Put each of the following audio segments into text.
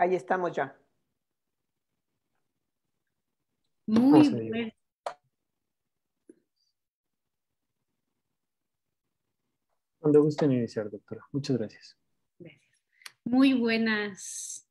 Ahí estamos ya. Muy bien. Cuando gusten iniciar, doctora. Muchas gracias. Gracias. Muy buenas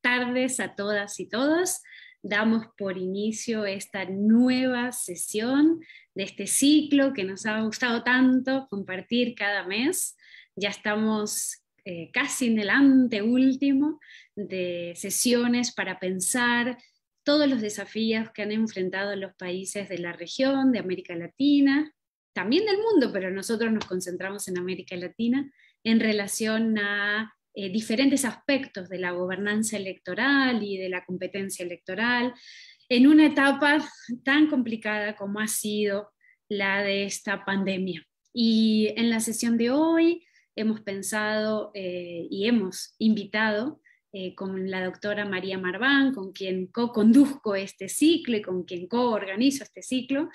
tardes a todas y todos. Damos por inicio esta nueva sesión de este ciclo que nos ha gustado tanto compartir cada mes. Ya estamos eh, casi en el anteúltimo de sesiones para pensar todos los desafíos que han enfrentado los países de la región, de América Latina, también del mundo, pero nosotros nos concentramos en América Latina en relación a eh, diferentes aspectos de la gobernanza electoral y de la competencia electoral, en una etapa tan complicada como ha sido la de esta pandemia. Y en la sesión de hoy hemos pensado eh, y hemos invitado eh, con la doctora María Marván, con quien co-conduzco este ciclo y con quien co-organizo este ciclo,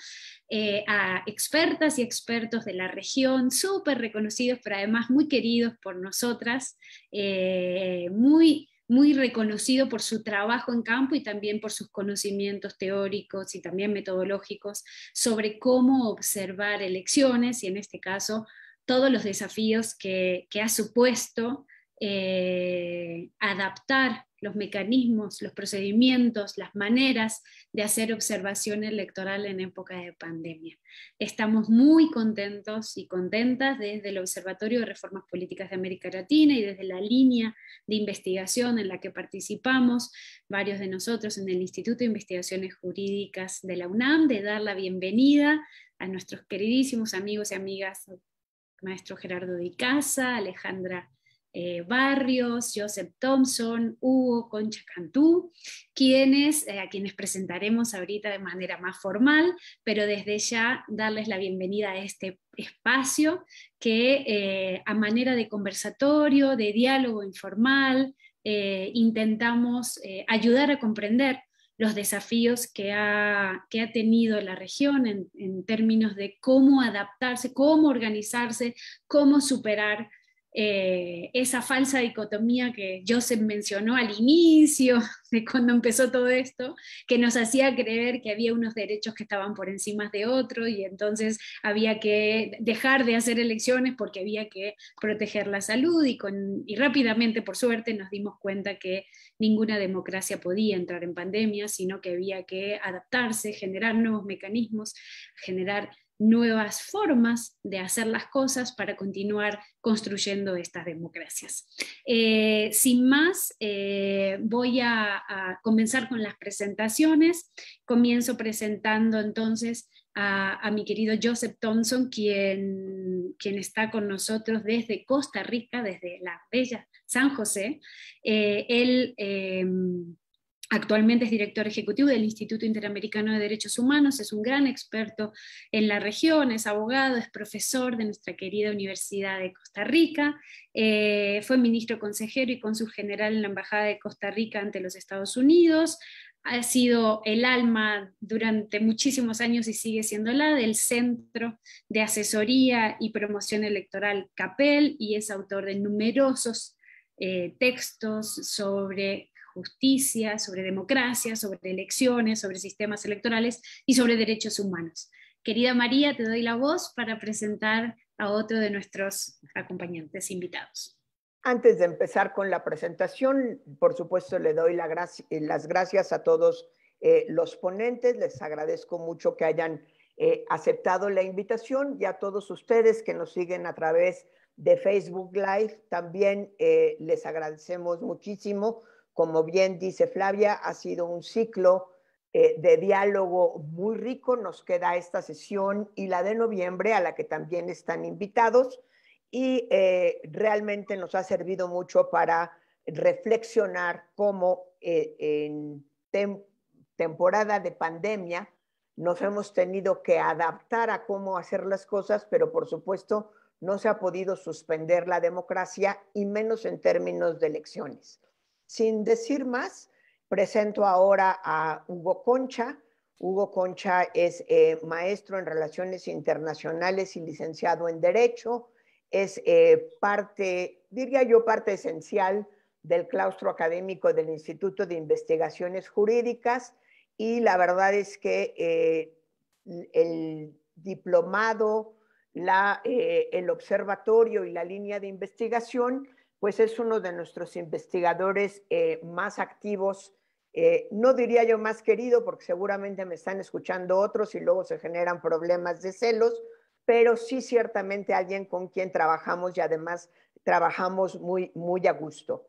eh, a expertas y expertos de la región, súper reconocidos, pero además muy queridos por nosotras, muy muy reconocido por su trabajo en campo y también por sus conocimientos teóricos y también metodológicos sobre cómo observar elecciones y en este caso todos los desafíos que, ha supuesto eh, adaptar los mecanismos, los procedimientos, las maneras de hacer observación electoral en época de pandemia. Estamos muy contentos y contentas desde el Observatorio de Reformas Políticas de América Latina y desde la línea de investigación en la que participamos varios de nosotros en el Instituto de Investigaciones Jurídicas de la UNAM, de dar la bienvenida a nuestros queridísimos amigos y amigas maestro Gerardo Di Casa, Alejandra eh, Barrios, Joseph Thompson, Hugo Concha Cantú, quienes, eh, a quienes presentaremos ahorita de manera más formal, pero desde ya darles la bienvenida a este espacio que eh, a manera de conversatorio, de diálogo informal, intentamos ayudar a comprender los desafíos que ha, tenido la región en, términos de cómo adaptarse, cómo organizarse, cómo superar eh, esa falsa dicotomía que Joseph mencionó al inicio de cuando empezó todo esto, que nos hacía creer que había unos derechos que estaban por encima de otros y entonces había que dejar de hacer elecciones porque había que proteger la salud y, y rápidamente, por suerte, nos dimos cuenta que ninguna democracia podía entrar en pandemia, sino que había que adaptarse, generar nuevos mecanismos, generar nuevas formas de hacer las cosas para continuar construyendo estas democracias. Eh, sin más, eh, voy a, comenzar con las presentaciones. Comienzo presentando entonces a, mi querido Joseph Thompson, quien, quien, está con nosotros desde Costa Rica, desde la bella San José. Eh, él Actualmente es director ejecutivo del Instituto Interamericano de Derechos Humanos, es un gran experto en la región, es abogado, es profesor de nuestra querida Universidad de Costa Rica, eh, fue ministro consejero y cónsul general en la Embajada de Costa Rica ante los Estados Unidos, ha sido el alma durante muchísimos años y sigue siendo la del Centro de Asesoría y Promoción Electoral CAPEL y es autor de numerosos eh, textos sobre justicia, sobre democracia, sobre elecciones, sobre sistemas electorales y sobre derechos humanos. Querida María, te doy la voz para presentar a otro de nuestros acompañantes invitados. Antes de empezar con la presentación, por supuesto, le doy eh, las gracias a todos eh, los ponentes. Les agradezco mucho que hayan eh, aceptado la invitación y a todos ustedes que nos siguen a través de Facebook Live. También les agradecemos muchísimo como bien dice Flavia, ha sido un ciclo eh, de diálogo muy rico. Nos queda esta sesión y la de noviembre, a la que también están invitados, y eh, realmente nos ha servido mucho para reflexionar cómo eh, en temporada de pandemia nos hemos tenido que adaptar a cómo hacer las cosas, pero por supuesto no se ha podido suspender la democracia y menos en términos de elecciones. Sin decir más, presento ahora a Hugo Concha. Hugo Concha es eh, maestro en relaciones internacionales y licenciado en Derecho. Es eh, parte, diría yo, parte esencial del claustro académico del Instituto de Investigaciones Jurídicas y la verdad es que eh, el diplomado, el observatorio y la línea de investigación pues es uno de nuestros investigadores eh, más activos, eh, no diría yo más querido, porque seguramente me están escuchando otros y luego se generan problemas de celos, pero sí ciertamente alguien con quien trabajamos y además trabajamos muy, muy a gusto.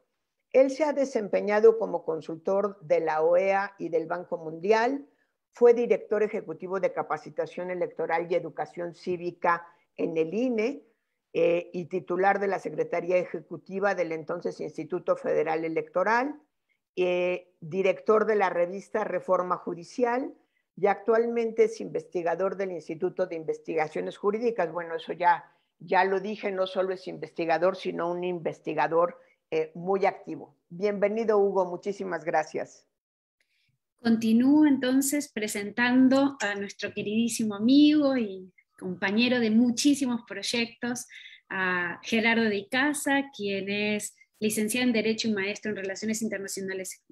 Él se ha desempeñado como consultor de la OEA y del Banco Mundial, fue director ejecutivo de capacitación electoral y educación cívica en el INE, eh, y titular de la Secretaría Ejecutiva del entonces Instituto Federal Electoral, eh, director de la revista Reforma Judicial y actualmente es investigador del Instituto de Investigaciones Jurídicas. Bueno, eso ya, ya lo dije, no solo es investigador, sino un investigador eh, muy activo. Bienvenido, Hugo, muchísimas gracias. Continúo entonces presentando a nuestro queridísimo amigo y compañero de muchísimos proyectos, a Gerardo de Icaza, quien es licenciado en Derecho y maestro en Relaciones Internacionales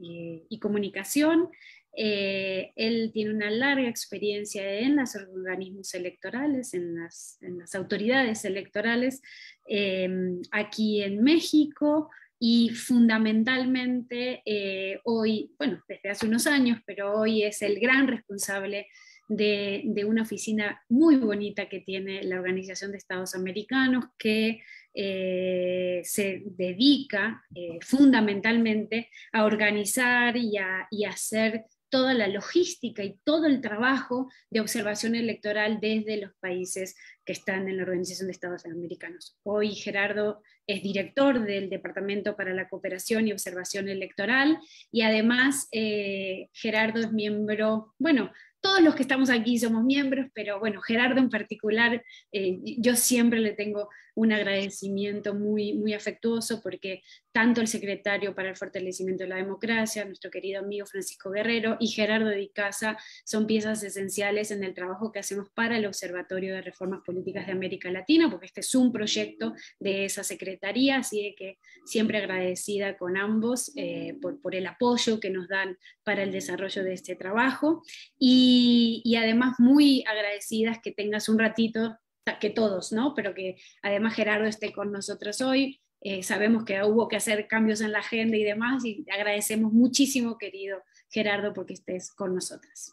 y Comunicación. Eh, él tiene una larga experiencia en los organismos electorales, en las, autoridades electorales em, aquí en México y fundamentalmente eh, hoy, bueno, desde hace unos años, pero hoy es el gran responsable de, una oficina muy bonita que tiene la Organización de Estados Americanos, que eh, se dedica eh, fundamentalmente a organizar y a, hacer toda la logística y todo el trabajo de observación electoral desde los países que están en la Organización de Estados Americanos. Hoy Gerardo es director del Departamento para la Cooperación y Observación Electoral y además eh, Gerardo es miembro, bueno, todos los que estamos aquí somos miembros, pero bueno, Gerardo en particular, eh, yo siempre le tengo un agradecimiento muy, muy afectuoso porque tanto el secretario para el fortalecimiento de la democracia, nuestro querido amigo Francisco Guerrero y Gerardo de Casa son piezas esenciales en el trabajo que hacemos para el Observatorio de Reformas Políticas de América Latina, porque este es un proyecto de esa secretaría, así que siempre agradecida con ambos eh, por, el apoyo que nos dan para el desarrollo de este trabajo y, y además muy agradecidas que tengas un ratito que todos, ¿no? Pero que además Gerardo esté con nosotros hoy. Eh, sabemos que hubo que hacer cambios en la agenda y demás y agradecemos muchísimo, querido Gerardo, porque estés con nosotras.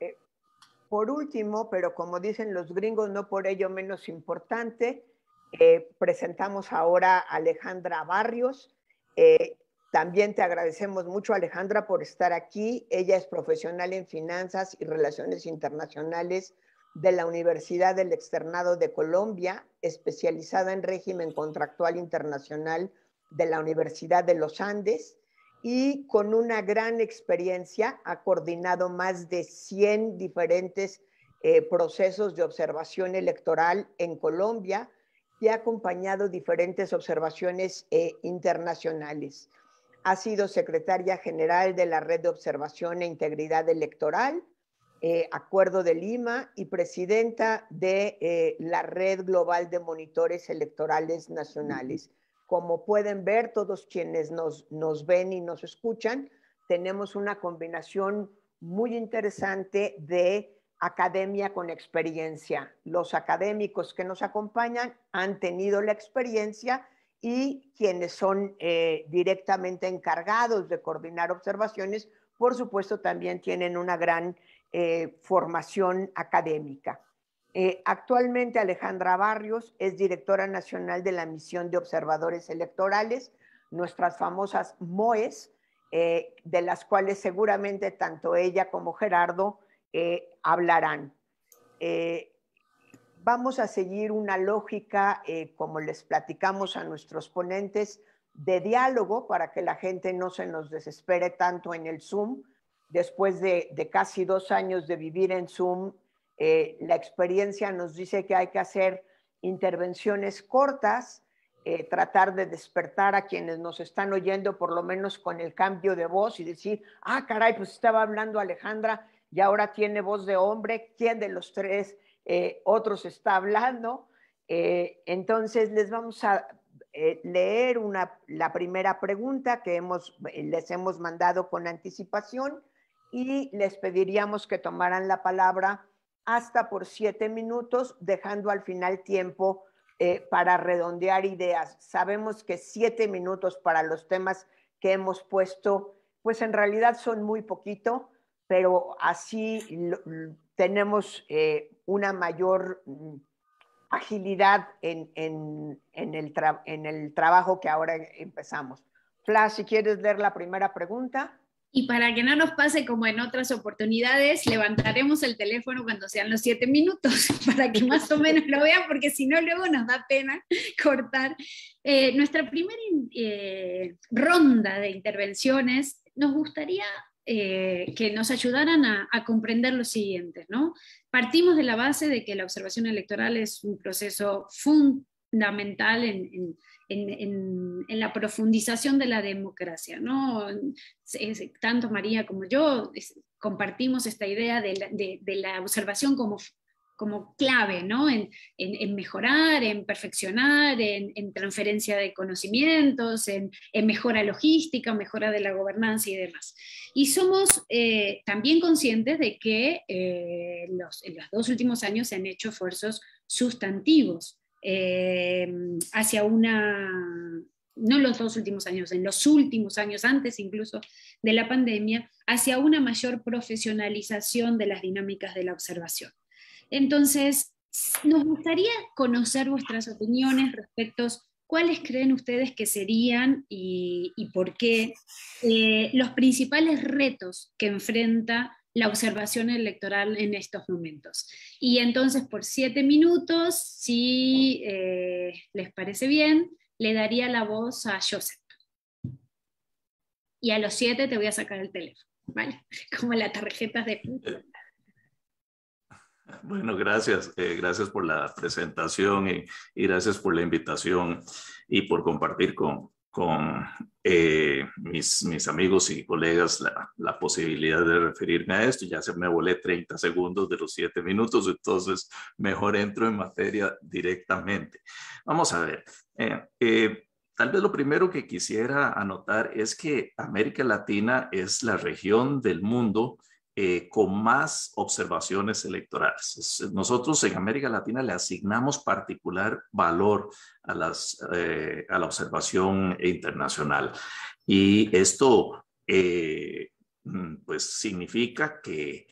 Eh, por último, pero como dicen los gringos, no por ello menos importante, eh, presentamos ahora a Alejandra Barrios. también te agradecemos mucho, Alejandra, por estar aquí. Ella es profesional en finanzas y relaciones internacionales de la Universidad del Externado de Colombia, especializada en régimen contractual internacional de la Universidad de los Andes y con una gran experiencia ha coordinado más de 100 diferentes eh, procesos de observación electoral en Colombia y ha acompañado diferentes observaciones eh, internacionales. Ha sido secretaria general de la Red de Observación e Integridad Electoral, eh, Acuerdo de Lima y presidenta de eh, la Red Global de Monitores Electorales Nacionales. Como pueden ver, todos quienes nos, nos ven y nos escuchan, tenemos una combinación muy interesante de academia con experiencia. Los académicos que nos acompañan han tenido la experiencia y quienes son eh, directamente encargados de coordinar observaciones, por supuesto, también tienen una gran eh, formación académica. Eh, actualmente Alejandra Barrios es directora nacional de la misión de observadores electorales, nuestras famosas MOES, eh, de las cuales seguramente tanto ella como Gerardo hablarán. vamos a seguir una lógica, como les platicamos a nuestros ponentes, de diálogo para que la gente no se nos desespere tanto en el Zoom después de, casi dos años de vivir en Zoom, eh, la experiencia nos dice que hay que hacer intervenciones cortas, eh, tratar de despertar a quienes nos están oyendo, por lo menos con el cambio de voz y decir, ah, caray, pues estaba hablando Alejandra y ahora tiene voz de hombre, ¿quién de los tres eh, otros está hablando? entonces les vamos a leer la primera pregunta que les hemos mandado con anticipación y les pediríamos que tomaran la palabra hasta por siete minutos, dejando al final tiempo eh, para redondear ideas. Sabemos que siete minutos para los temas que hemos puesto, pues en realidad son muy poquito, pero así tenemos eh, una mayor mm, agilidad en, el en el trabajo que ahora empezamos. Flash, si quieres leer la primera pregunta. Y para que no nos pase como en otras oportunidades, levantaremos el teléfono cuando sean los siete minutos, para que más o menos lo vean, porque si no, luego nos da pena cortar. Eh, nuestra primera eh, ronda de intervenciones, nos gustaría eh, que nos ayudaran a, comprender lo siguiente. ¿no? Partimos de la base de que la observación electoral es un proceso fundamental en, en en, la profundización de la democracia. tanto María como yo compartimos esta idea de la, observación como, clave en, mejorar, en perfeccionar, en, transferencia de conocimientos, en, mejora logística, mejora de la gobernanza y demás. Y somos eh, también conscientes de que eh, en los dos últimos años se han hecho esfuerzos sustantivos eh, hacia una, no los dos últimos años, en los últimos años, antes incluso de la pandemia, hacia una mayor profesionalización de las dinámicas de la observación. Entonces, nos gustaría conocer vuestras opiniones respecto a cuáles creen ustedes que serían y, por qué eh, los principales retos que enfrenta la observación electoral en estos momentos. Y entonces por siete minutos, si eh, les parece bien, le daría la voz a Joseph. Y a los siete te voy a sacar el teléfono, ¿vale? Como la tarjeta de... Bueno, gracias. Eh, gracias por la presentación y, y gracias por la invitación y por compartir con, con eh, mis, amigos y colegas la, posibilidad de referirme a esto. Ya se me volé 30 segundos de los 7 minutos, entonces mejor entro en materia directamente. Vamos a ver. Eh, eh, tal vez lo primero que quisiera anotar es que América Latina es la región del mundo eh, con más observaciones electorales. Eh, nosotros en América Latina le asignamos particular valor a, las, eh, a la observación internacional. Y esto, mm, pues, significa que,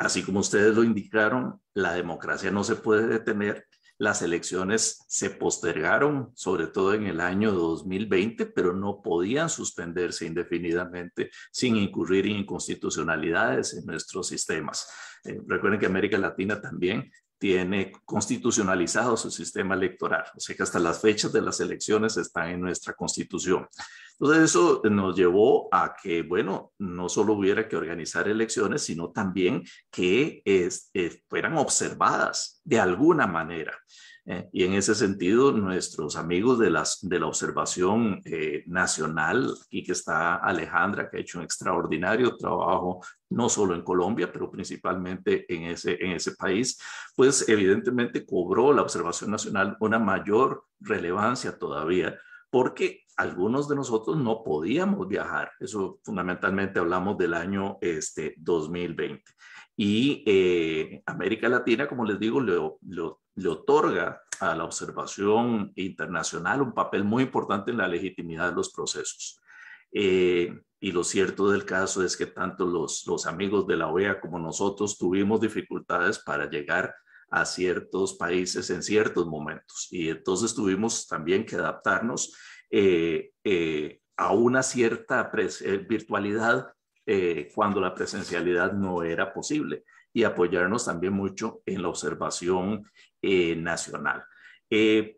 así como ustedes lo indicaron, la democracia no se puede detener las elecciones se postergaron, sobre todo en el año 2020, pero no podían suspenderse indefinidamente sin incurrir en inconstitucionalidades en nuestros sistemas. Eh, recuerden que América Latina también tiene constitucionalizado su sistema electoral, o sea que hasta las fechas de las elecciones están en nuestra constitución. Entonces eso nos llevó a que, bueno, no solo hubiera que organizar elecciones, sino también que eh, fueran observadas de alguna manera. Eh, y en ese sentido, nuestros amigos de, las, de la observación eh, nacional, aquí que está Alejandra, que ha hecho un extraordinario trabajo, no solo en Colombia, pero principalmente en ese, en ese país, pues evidentemente cobró la observación nacional una mayor relevancia todavía, porque algunos de nosotros no podíamos viajar. Eso fundamentalmente hablamos del año este, 2020. Y eh, América Latina, como les digo, le, otorga a la observación internacional un papel muy importante en la legitimidad de los procesos. Eh, y lo cierto del caso es que tanto los, amigos de la OEA como nosotros tuvimos dificultades para llegar a ciertos países en ciertos momentos. Y entonces tuvimos también que adaptarnos eh, a una cierta virtualidad eh, cuando la presencialidad no era posible y apoyarnos también mucho en la observación eh, nacional. Eh,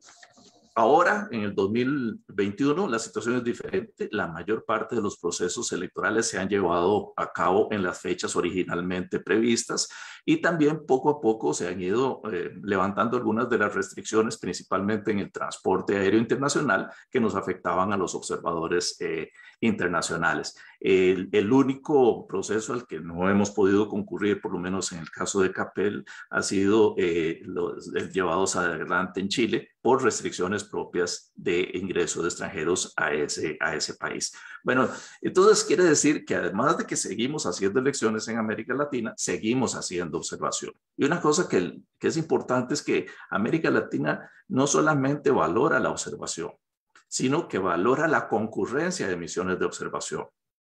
Ahora, en el 2021, la situación es diferente. La mayor parte de los procesos electorales se han llevado a cabo en las fechas originalmente previstas y también poco a poco se han ido eh, levantando algunas de las restricciones, principalmente en el transporte aéreo internacional, que nos afectaban a los observadores eh, internacionales. El, único proceso al que no hemos podido concurrir, por lo menos en el caso de Capel, ha sido eh, los llevados adelante en Chile por restricciones propias de ingreso de extranjeros a ese, a ese país. Bueno, entonces quiere decir que además de que seguimos haciendo elecciones en América Latina, seguimos haciendo observación. Y una cosa que, que es importante es que América Latina no solamente valora la observación, sino que valora la concurrencia de misiones de observación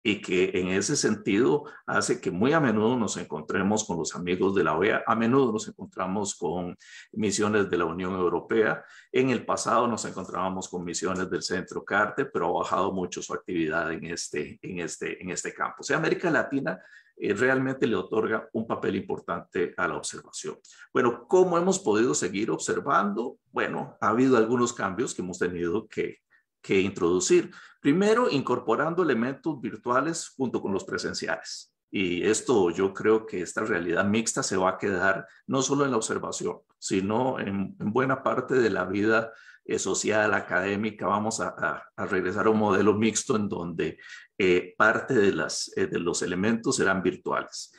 y que en ese sentido hace que muy a menudo nos encontremos con los amigos de la OEA, a menudo nos encontramos con misiones de la Unión Europea, en el pasado nos encontrábamos con misiones del Centro Carte, pero ha bajado mucho su actividad en este, en este, en este campo. O sea, América Latina eh, realmente le otorga un papel importante a la observación. Bueno, ¿cómo hemos podido seguir observando? Bueno, ha habido algunos cambios que hemos tenido que, que introducir. Primero, incorporando elementos virtuales junto con los presenciales. Y esto yo creo que esta realidad mixta se va a quedar no solo en la observación, sino en, buena parte de la vida eh, social, académica. Vamos a, regresar a un modelo mixto en donde eh, parte de, las, eh, de los elementos serán virtuales.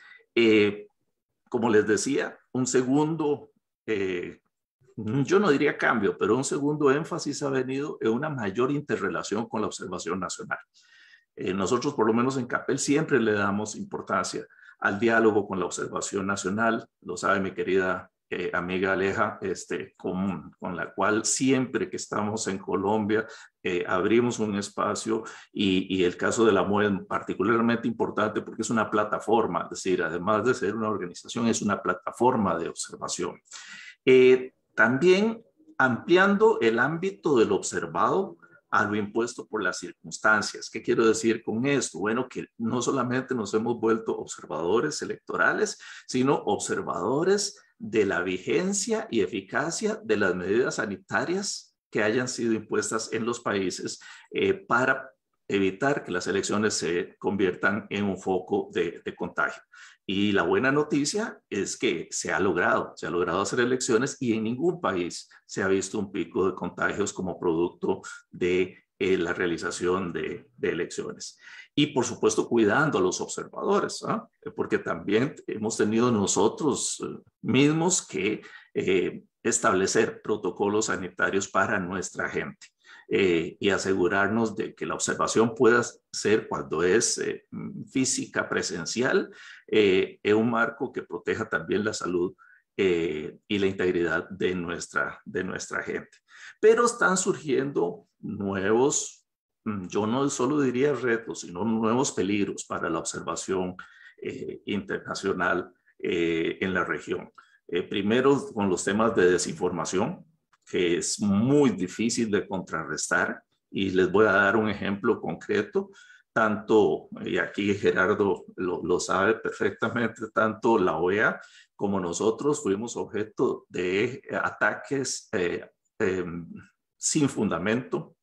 como les decía, un segundo yo no diría cambio, pero un segundo énfasis ha venido en una mayor interrelación con la observación nacional. Eh, nosotros, por lo menos en CAPEL, siempre le damos importancia al diálogo con la observación nacional, lo sabe mi querida eh, amiga Aleja, este, con, con, la cual siempre que estamos en Colombia eh, abrimos un espacio y, el caso de la MOE particularmente importante porque es una plataforma, es decir, además de ser una organización, es una plataforma de observación. Eh, también ampliando el ámbito del observado a lo impuesto por las circunstancias. ¿Qué quiero decir con esto? Bueno, que no solamente nos hemos vuelto observadores electorales, sino observadores de la vigencia y eficacia de las medidas sanitarias que hayan sido impuestas en los países eh, para evitar que las elecciones se conviertan en un foco de contagio. Y la buena noticia es que se ha logrado, se ha logrado hacer elecciones y en ningún país se ha visto un pico de contagios como producto de eh, la realización de, elecciones. Y por supuesto cuidando a los observadores, ¿ah? porque también hemos tenido nosotros eh, mismos que eh, establecer protocolos sanitarios para nuestra gente. Eh, y asegurarnos de que la observación pueda ser cuando es eh, mm, física presencial eh, en un marco que proteja también la salud eh, y la integridad de nuestra, de nuestra gente. Pero están surgiendo nuevos, mm, yo no solo diría retos, sino nuevos peligros para la observación internacional en la región. primero con los temas de desinformación, que es muy difícil de contrarrestar y les voy a dar un ejemplo concreto. Tanto, y aquí Gerardo lo, sabe perfectamente, tanto la OEA como nosotros fuimos objeto de ataques eh, em, sin fundamento,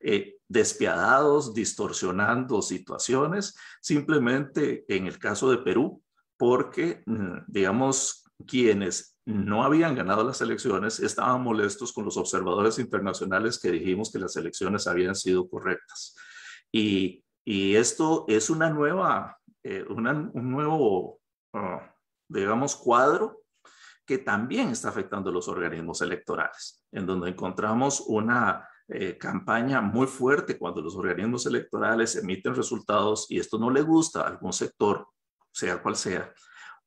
eh, despiadados, distorsionando situaciones, simplemente en el caso de Perú, porque, mm, digamos, quienes no habían ganado las elecciones, estaban molestos con los observadores internacionales que dijimos que las elecciones habían sido correctas. Y, esto es una nueva, eh, un nuevo, ah, digamos, cuadro que también está afectando a los organismos electorales, en donde encontramos una eh, campaña muy fuerte cuando los organismos electorales emiten resultados y esto no le gusta a algún sector, sea cual sea,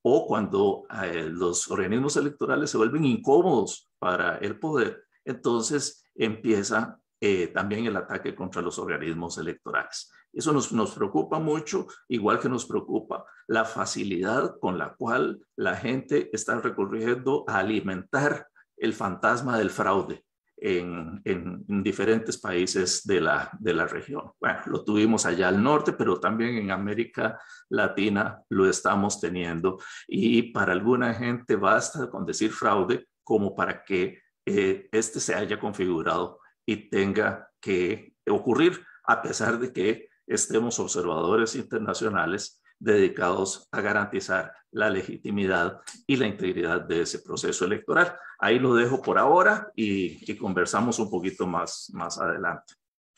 o cuando eh, los organismos electorales se vuelven incómodos para el poder, entonces empieza eh, también el ataque contra los organismos electorales. Eso nos, nos preocupa mucho, igual que nos preocupa la facilidad con la cual la gente está recurriendo a alimentar el fantasma del fraude en, diferentes países de la, de la región. Bueno, lo tuvimos allá al norte, pero también en América Latina lo estamos teniendo. Y para alguna gente basta con decir fraude como para que eh, este se haya configurado y tenga que ocurrir, a pesar de que estemos observadores internacionales dedicados a garantizar la legitimidad y la integridad de ese proceso electoral. Ahí lo dejo por ahora y, que conversamos un poquito más, más adelante.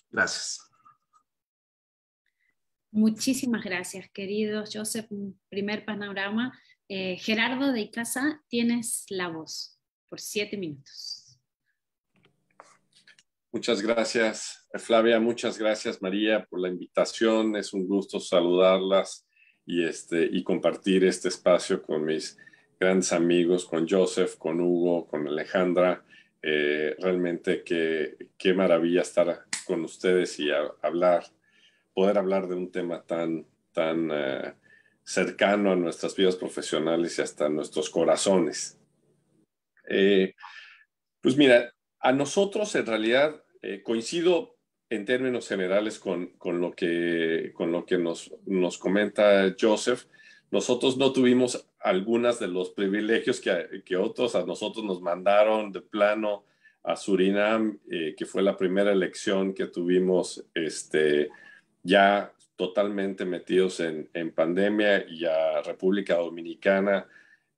Gracias. Muchísimas gracias, querido Joseph. Primer panorama. Eh, Gerardo de Icaza, tienes la voz por siete minutos. Muchas gracias, Flavia. Muchas gracias, María, por la invitación. Es un gusto saludarlas y, este, y compartir este espacio con mis grandes amigos, con Joseph, con Hugo, con Alejandra. Eh, realmente qué, qué maravilla estar con ustedes y hablar, poder hablar de un tema tan, tan eh, cercano a nuestras vidas profesionales y hasta a nuestros corazones. Eh, pues mira, a nosotros en realidad coincido en términos generales con, lo que, con lo que nos, nos comenta Joseph, nosotros no tuvimos algunos de los privilegios que, otros a nosotros nos mandaron de plano a Surinam, eh, que fue la primera elección que tuvimos este, ya totalmente metidos en, en pandemia y a República Dominicana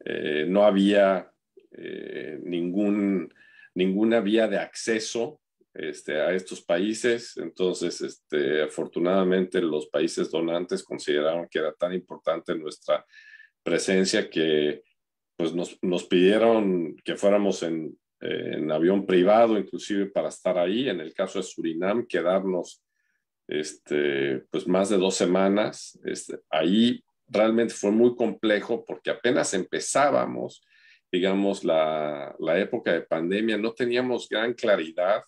eh, no había eh, ninguna vía de acceso este, a estos países. Entonces, este, afortunadamente los países donantes consideraron que era tan importante nuestra presencia que pues nos, nos pidieron que fuéramos en, en, avión privado, inclusive para estar ahí. En el caso de Surinam, quedarnos este, pues más de dos semanas. Este, ahí realmente fue muy complejo porque apenas empezábamos digamos, la, la época de pandemia, no teníamos gran claridad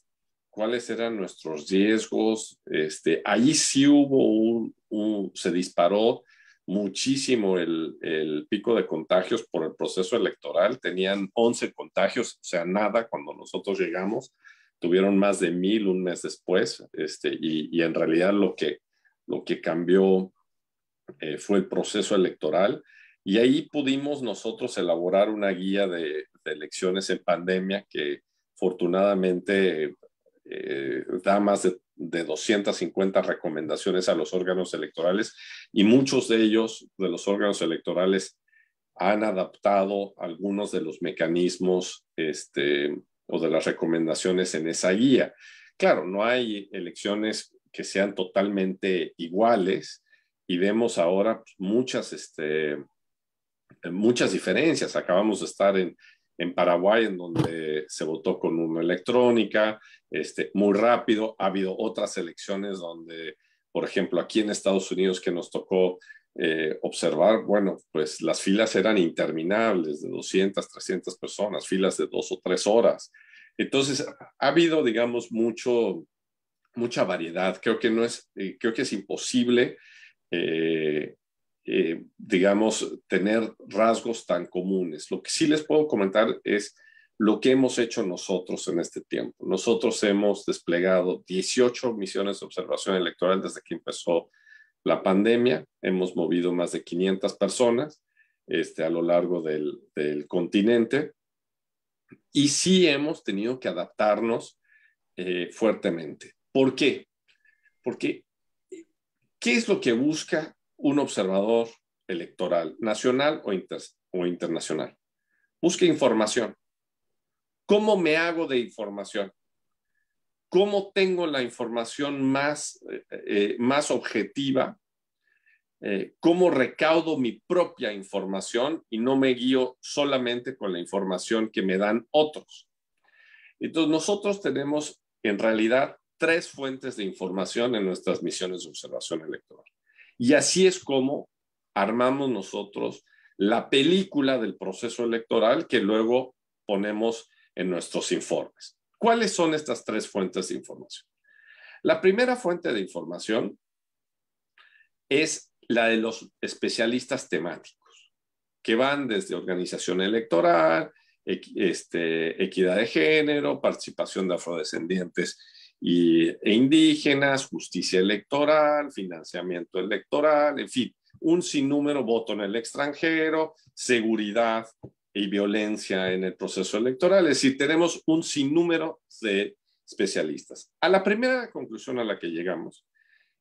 cuáles eran nuestros riesgos. Este, ahí sí hubo un, se disparó muchísimo el, pico de contagios por el proceso electoral. Tenían 11 contagios, o sea, nada cuando nosotros llegamos. Tuvieron más de mil un mes después. Este, y, en realidad lo que, lo que cambió eh, fue el proceso electoral. Y ahí pudimos nosotros elaborar una guía de, de elecciones en pandemia que afortunadamente eh, da más de, 250 recomendaciones a los órganos electorales y muchos de ellos, de los órganos electorales, han adaptado algunos de los mecanismos este, o de las recomendaciones en esa guía. Claro, no hay elecciones que sean totalmente iguales y vemos ahora pues, muchas, este, muchas diferencias. Acabamos de estar en, en Paraguay, en donde se votó con una electrónica, este, muy rápido. Ha habido otras elecciones donde, por ejemplo, aquí en Estados Unidos que nos tocó eh, observar, bueno, pues las filas eran interminables, de 200, 300 personas, filas de dos o tres horas. Entonces, ha habido, digamos, mucho, mucha variedad. Creo que no es, eh, creo que es imposible eh, eh, digamos, tener rasgos tan comunes. Lo que sí les puedo comentar es lo que hemos hecho nosotros en este tiempo. Nosotros hemos desplegado 18 misiones de observación electoral desde que empezó la pandemia. Hemos movido más de 500 personas este, a lo largo del, continente. Y sí hemos tenido que adaptarnos eh, fuertemente. ¿Por qué? Porque, ¿qué es lo que busca un observador electoral, nacional o, o internacional. Busque información. ¿Cómo me hago de información? ¿Cómo tengo la información más, eh, eh, más objetiva? Eh, ¿Cómo recaudo mi propia información y no me guío solamente con la información que me dan otros? Entonces, nosotros tenemos en realidad tres fuentes de información en nuestras misiones de observación electoral. Y así es como armamos nosotros la película del proceso electoral que luego ponemos en nuestros informes. ¿Cuáles son estas tres fuentes de información? La primera fuente de información es la de los especialistas temáticos, que van desde organización electoral, este, equidad de género, participación de afrodescendientes e indígenas, justicia electoral, financiamiento electoral, en fin, un sinnúmero voto en el extranjero, seguridad y violencia en el proceso electoral. Es decir, tenemos un sinnúmero de especialistas. A la primera conclusión a la que llegamos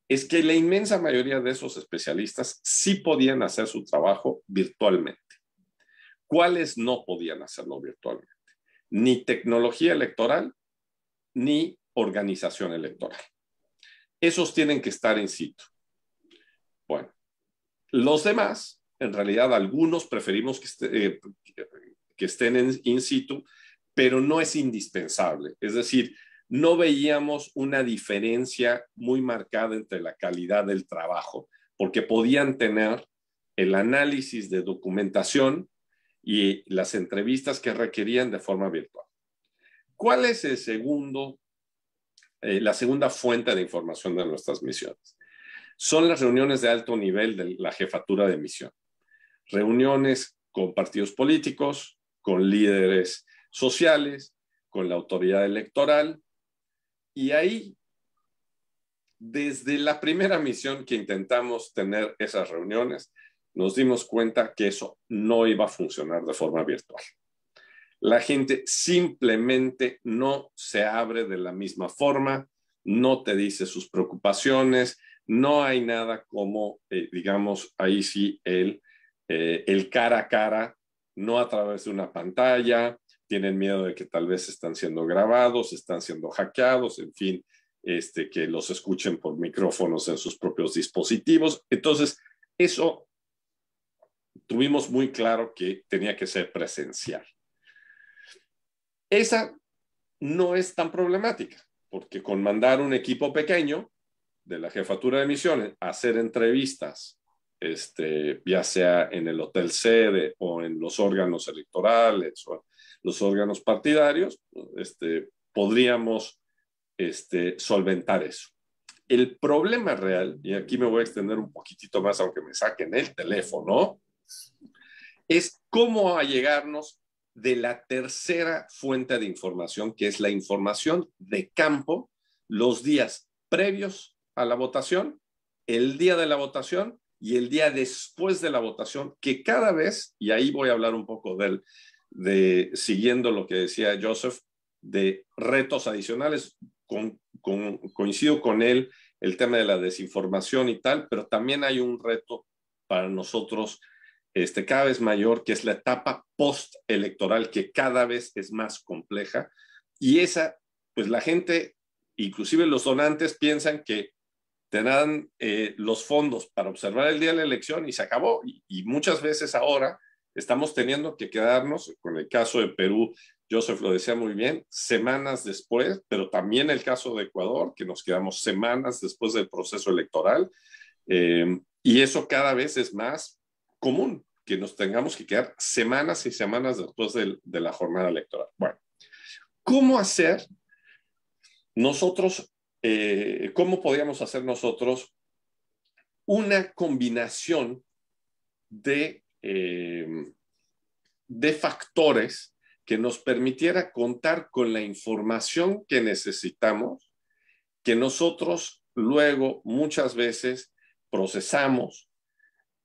es que la inmensa mayoría de esos especialistas sí podían hacer su trabajo virtualmente. ¿Cuáles no podían hacerlo virtualmente? Ni tecnología electoral, ni organización electoral. Esos tienen que estar en situ. Bueno, los demás, en realidad algunos preferimos que, eh, que estén en in situ, pero no es indispensable. Es decir, no veíamos una diferencia muy marcada entre la calidad del trabajo, porque podían tener el análisis de documentación y las entrevistas que requerían de forma virtual. ¿Cuál es el segundo eh, la segunda fuente de información de nuestras misiones. Son las reuniones de alto nivel de la jefatura de misión. Reuniones con partidos políticos, con líderes sociales, con la autoridad electoral. Y ahí, desde la primera misión que intentamos tener esas reuniones, nos dimos cuenta que eso no iba a funcionar de forma virtual. La gente simplemente no se abre de la misma forma, no te dice sus preocupaciones, no hay nada como, eh, digamos, ahí sí, el, eh, el cara a cara, no a través de una pantalla, tienen miedo de que tal vez están siendo grabados, están siendo hackeados, en fin, este, que los escuchen por micrófonos en sus propios dispositivos. Entonces, eso tuvimos muy claro que tenía que ser presencial. Esa no es tan problemática, porque con mandar un equipo pequeño de la jefatura de misiones a hacer entrevistas, este, ya sea en el hotel sede o en los órganos electorales o los órganos partidarios, este, podríamos este, solventar eso. El problema real, y aquí me voy a extender un poquitito más aunque me saquen el teléfono, es cómo allegarnos de la tercera fuente de información, que es la información de campo, los días previos a la votación, el día de la votación y el día después de la votación, que cada vez, y ahí voy a hablar un poco del, de, siguiendo lo que decía Joseph, de retos adicionales, coincido con él, el tema de la desinformación y tal, pero también hay un reto para nosotros este, cada vez mayor, que es la etapa postelectoral, que cada vez es más compleja. Y esa, pues la gente, inclusive los donantes, piensan que tendrán eh, los fondos para observar el día de la elección y se acabó. Y, muchas veces ahora estamos teniendo que quedarnos, con el caso de Perú, Joseph lo decía muy bien, semanas después, pero también el caso de Ecuador, que nos quedamos semanas después del proceso electoral. Eh, y eso cada vez es más común que nos tengamos que quedar semanas y semanas después de, la jornada electoral. Bueno, ¿cómo hacer nosotros, eh, cómo podríamos hacer nosotros una combinación de, eh, de factores que nos permitiera contar con la información que necesitamos, que nosotros luego muchas veces procesamos,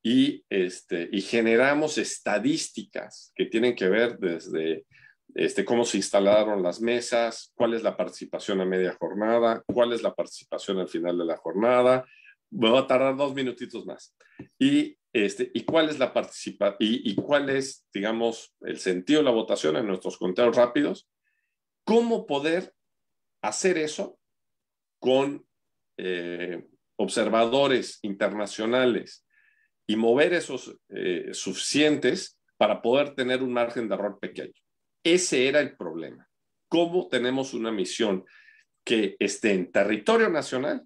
y, este, y generamos estadísticas que tienen que ver desde este, cómo se instalaron las mesas, cuál es la participación a media jornada, cuál es la participación al final de la jornada. Voy a tardar dos minutitos más. Y, este, y cuál es la participa y, cuál es, digamos, el sentido de la votación en nuestros conteos rápidos. ¿Cómo poder hacer eso con eh, observadores internacionales y mover esos eh, suficientes para poder tener un margen de error pequeño. Ese era el problema. ¿Cómo tenemos una misión que esté en territorio nacional,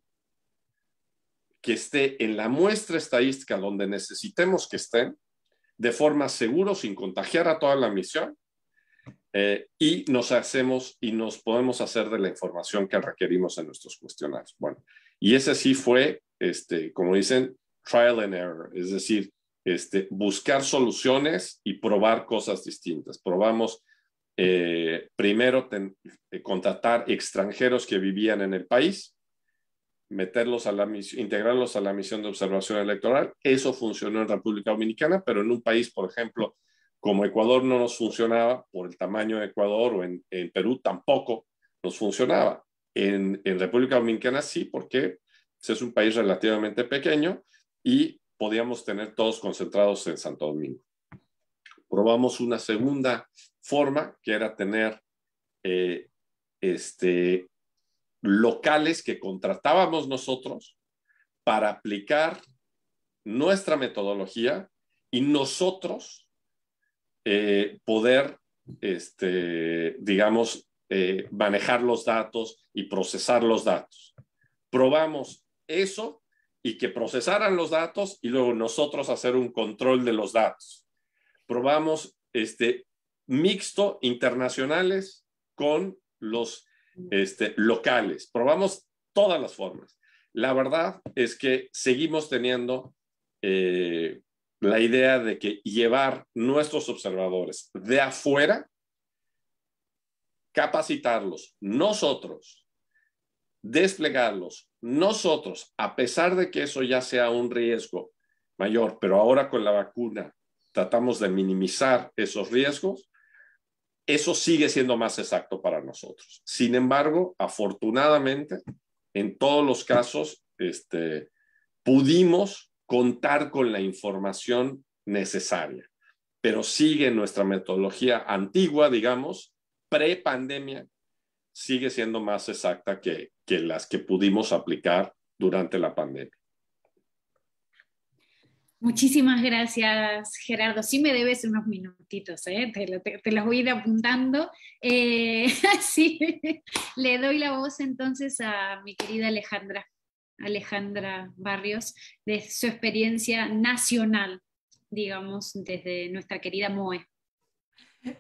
que esté en la muestra estadística donde necesitemos que estén, de forma segura, sin contagiar a toda la misión, eh, y nos hacemos y nos podemos hacer de la información que requerimos en nuestros cuestionarios? Bueno, y ese sí fue, este, como dicen, trial and error, es decir, este, buscar soluciones y probar cosas distintas. Probamos eh, primero eh, contratar extranjeros que vivían en el país, meterlos a la integrarlos a la misión de observación electoral. Eso funcionó en República Dominicana, pero en un país, por ejemplo, como Ecuador no nos funcionaba por el tamaño de Ecuador o en, Perú tampoco nos funcionaba. En, en República Dominicana sí, porque es un país relativamente pequeño y podíamos tener todos concentrados en Santo Domingo. Probamos una segunda forma, que era tener eh, este, locales que contratábamos nosotros para aplicar nuestra metodología y nosotros eh, poder, este, digamos, eh, manejar los datos y procesar los datos. Probamos eso y que procesaran los datos y luego nosotros hacer un control de los datos. Probamos este mixto internacionales con los este, locales. Probamos todas las formas. La verdad es que seguimos teniendo eh, la idea de que llevar nuestros observadores de afuera, capacitarlos nosotros, desplegarlos, nosotros, a pesar de que eso ya sea un riesgo mayor, pero ahora con la vacuna tratamos de minimizar esos riesgos, eso sigue siendo más exacto para nosotros. Sin embargo, afortunadamente, en todos los casos, este, pudimos contar con la información necesaria, pero sigue nuestra metodología antigua, digamos, pre-pandemia, sigue siendo más exacta que, las que pudimos aplicar durante la pandemia. Muchísimas gracias, Gerardo. Sí me debes unos minutitos, ¿eh? te, los voy a ir apuntando. Eh, le doy la voz entonces a mi querida Alejandra, Alejandra Barrios, de su experiencia nacional, digamos, desde nuestra querida MOE.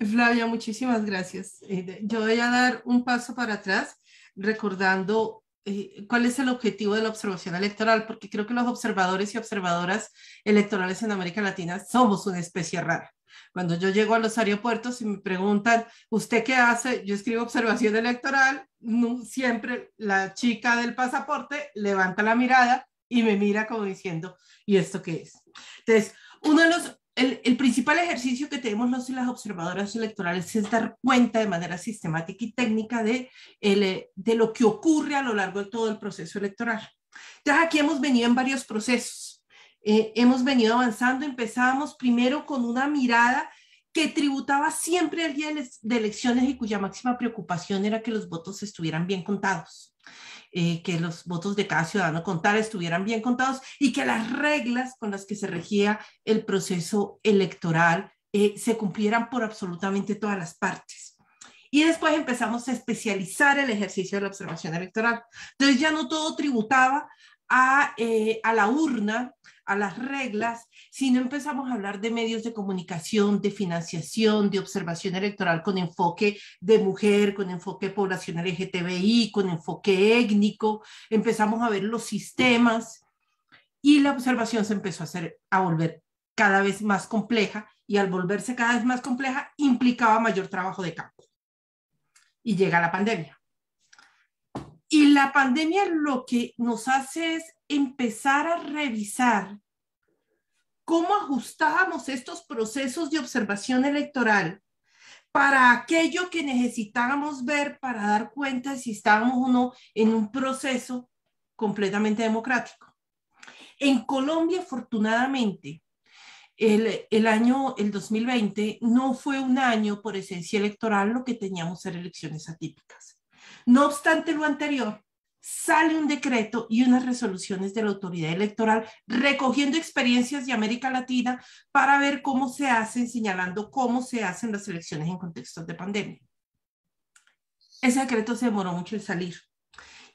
Flavia, muchísimas gracias. Eh, yo voy a dar un paso para atrás recordando eh, cuál es el objetivo de la observación electoral, porque creo que los observadores y observadoras electorales en América Latina somos una especie rara. Cuando yo llego a los aeropuertos y me preguntan, ¿usted qué hace? Yo escribo observación electoral, siempre la chica del pasaporte levanta la mirada y me mira como diciendo, ¿y esto qué es? Entonces, uno de los el, principal ejercicio que tenemos los y las observadoras electorales es dar cuenta de manera sistemática y técnica de, eh, lo que ocurre a lo largo de todo el proceso electoral. Entonces aquí hemos venido en varios procesos. Eh, hemos venido avanzando, empezábamos primero con una mirada que tributaba siempre el día de elecciones y cuya máxima preocupación era que los votos estuvieran bien contados. Eh, que los votos de cada ciudadano contar estuvieran bien contados y que las reglas con las que se regía el proceso electoral eh, se cumplieran por absolutamente todas las partes. Y después empezamos a especializar el ejercicio de la observación electoral. Entonces ya no todo tributaba eh, a, la urna, a las reglas, si no empezamos a hablar de medios de comunicación, de financiación, de observación electoral con enfoque de mujer, con enfoque poblacional LGTBI, con enfoque étnico, empezamos a ver los sistemas y la observación se empezó a hacer, a volver cada vez más compleja y al volverse cada vez más compleja implicaba mayor trabajo de campo. Y llega la pandemia. Y la pandemia lo que nos hace es empezar a revisar cómo ajustábamos estos procesos de observación electoral para aquello que necesitábamos ver para dar cuenta de si estábamos o no en un proceso completamente democrático. En Colombia, afortunadamente, el, el, año, el 2020, no fue un año por esencia electoral lo que teníamos ser elecciones atípicas. No obstante lo anterior, sale un decreto y unas resoluciones de la autoridad electoral recogiendo experiencias de América Latina para ver cómo se hacen, señalando cómo se hacen las elecciones en contextos de pandemia. Ese decreto se demoró mucho en salir.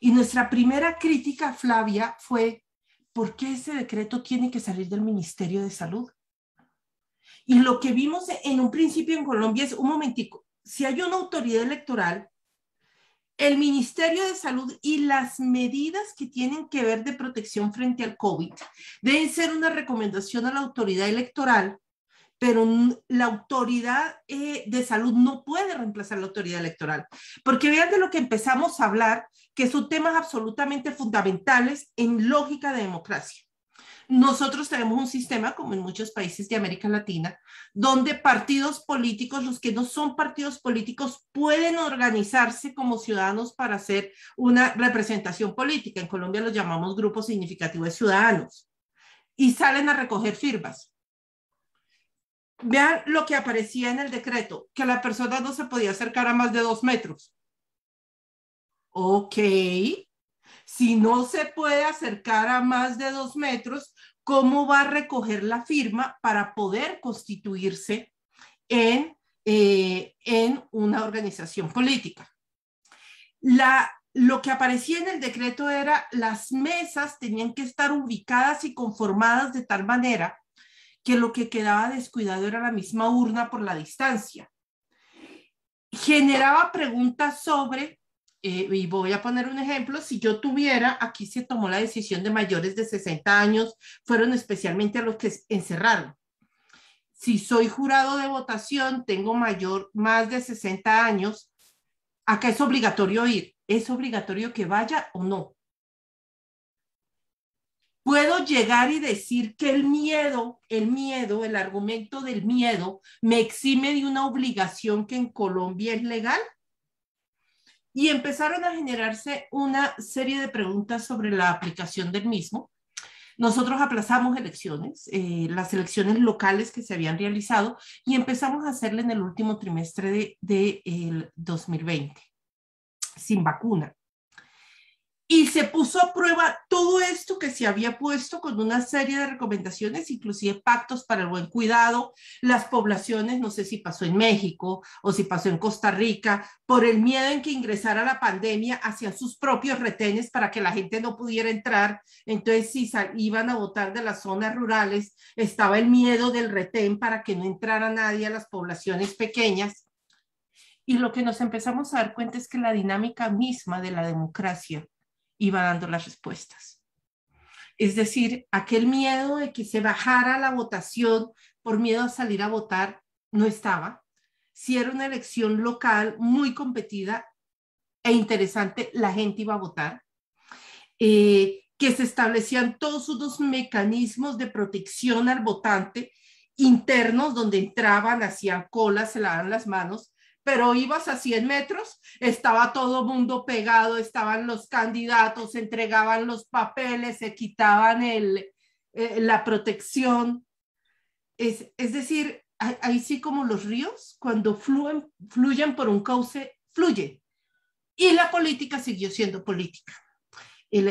Y nuestra primera crítica, Flavia, fue, ¿por qué ese decreto tiene que salir del Ministerio de Salud? Y lo que vimos en un principio en Colombia es, un momentico, si hay una autoridad electoral el Ministerio de Salud y las medidas que tienen que ver de protección frente al COVID deben ser una recomendación a la autoridad electoral, pero la autoridad eh, de salud no puede reemplazar la autoridad electoral, porque vean de lo que empezamos a hablar, que son temas absolutamente fundamentales en lógica de democracia. Nosotros tenemos un sistema, como en muchos países de América Latina, donde partidos políticos, los que no son partidos políticos, pueden organizarse como ciudadanos para hacer una representación política. En Colombia los llamamos grupos significativos de ciudadanos y salen a recoger firmas. Vean lo que aparecía en el decreto, que la persona no se podía acercar a más de dos metros. Ok, si no se puede acercar a más de dos metros, ¿cómo va a recoger la firma para poder constituirse en, eh, una organización política? lo que aparecía en el decreto era las mesas tenían que estar ubicadas y conformadas de tal manera que lo que quedaba descuidado era la misma urna por la distancia. Generaba preguntas sobre eh, y voy a poner un ejemplo, si yo tuviera, aquí se tomó la decisión de mayores de 60 años, fueron especialmente a los que encerraron. Si soy jurado de votación, tengo mayor, más de 60 años, acá es obligatorio ir. ¿Es obligatorio que vaya o no? Puedo llegar y decir que el miedo, el miedo, el argumento del miedo me exime de una obligación que en Colombia es legal y empezaron a generarse una serie de preguntas sobre la aplicación del mismo. Nosotros aplazamos elecciones, eh, las elecciones locales que se habían realizado y empezamos a hacerle en el último trimestre de, 2020, sin vacuna y se puso a prueba todo esto que se había puesto con una serie de recomendaciones, inclusive pactos para el buen cuidado, las poblaciones, no sé si pasó en México o si pasó en Costa Rica, por el miedo en que ingresara la pandemia, hacia sus propios retenes para que la gente no pudiera entrar. Entonces, si iban a votar de las zonas rurales, estaba el miedo del retén para que no entrara nadie a las poblaciones pequeñas. Y lo que nos empezamos a dar cuenta es que la dinámica misma de la democracia iba dando las respuestas. Es decir, aquel miedo de que se bajara la votación por miedo a salir a votar no estaba. Si era una elección local muy competida e interesante, la gente iba a votar. Eh, que se establecían todos los mecanismos de protección al votante internos donde entraban, hacían colas, se lavaban las manos pero ibas a 100 metros, estaba todo mundo pegado, estaban los candidatos, entregaban los papeles, se quitaban el, eh, la protección. Es, es decir, ahí sí como los ríos, cuando fluyen, fluyen por un cauce, fluye. Y la política siguió siendo política.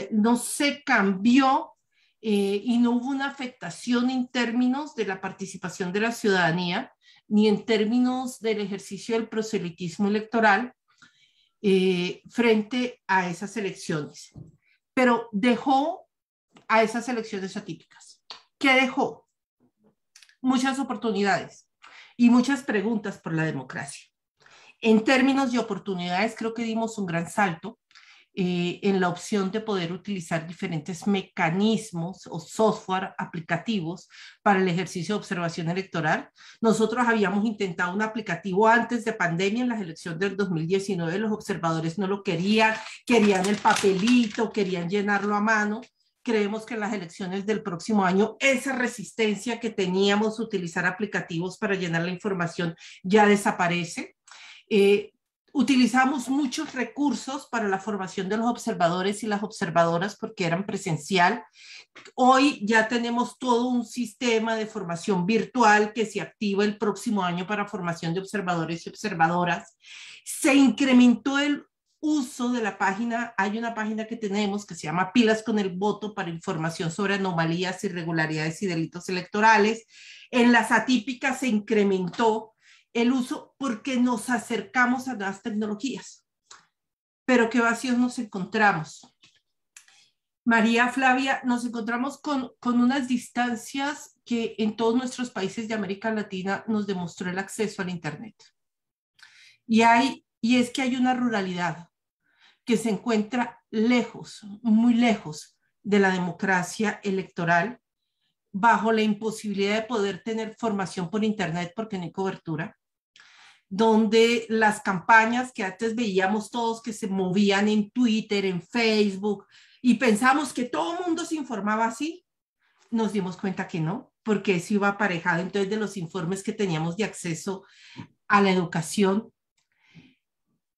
no se cambió eh, y no hubo una afectación en términos de la participación de la ciudadanía ni en términos del ejercicio del proselitismo electoral eh, frente a esas elecciones. Pero dejó a esas elecciones atípicas. que dejó? Muchas oportunidades y muchas preguntas por la democracia. En términos de oportunidades, creo que dimos un gran salto eh, en la opción de poder utilizar diferentes mecanismos o software aplicativos para el ejercicio de observación electoral. Nosotros habíamos intentado un aplicativo antes de pandemia en las elecciones del 2019, los observadores no lo querían, querían el papelito, querían llenarlo a mano. Creemos que en las elecciones del próximo año esa resistencia que teníamos a utilizar aplicativos para llenar la información ya desaparece. Eh, utilizamos muchos recursos para la formación de los observadores y las observadoras porque eran presencial. Hoy ya tenemos todo un sistema de formación virtual que se activa el próximo año para formación de observadores y observadoras. Se incrementó el uso de la página, hay una página que tenemos que se llama Pilas con el Voto para información sobre anomalías, irregularidades y delitos electorales. En las atípicas se incrementó el uso porque nos acercamos a las tecnologías. Pero qué vacíos nos encontramos. María Flavia, nos encontramos con, unas distancias que en todos nuestros países de América Latina nos demostró el acceso al Internet. Y, hay, y es que hay una ruralidad que se encuentra lejos, muy lejos de la democracia electoral, bajo la imposibilidad de poder tener formación por Internet porque no hay cobertura donde las campañas que antes veíamos todos que se movían en Twitter, en Facebook, y pensamos que todo el mundo se informaba así, nos dimos cuenta que no, porque eso iba aparejado entonces de los informes que teníamos de acceso a la educación.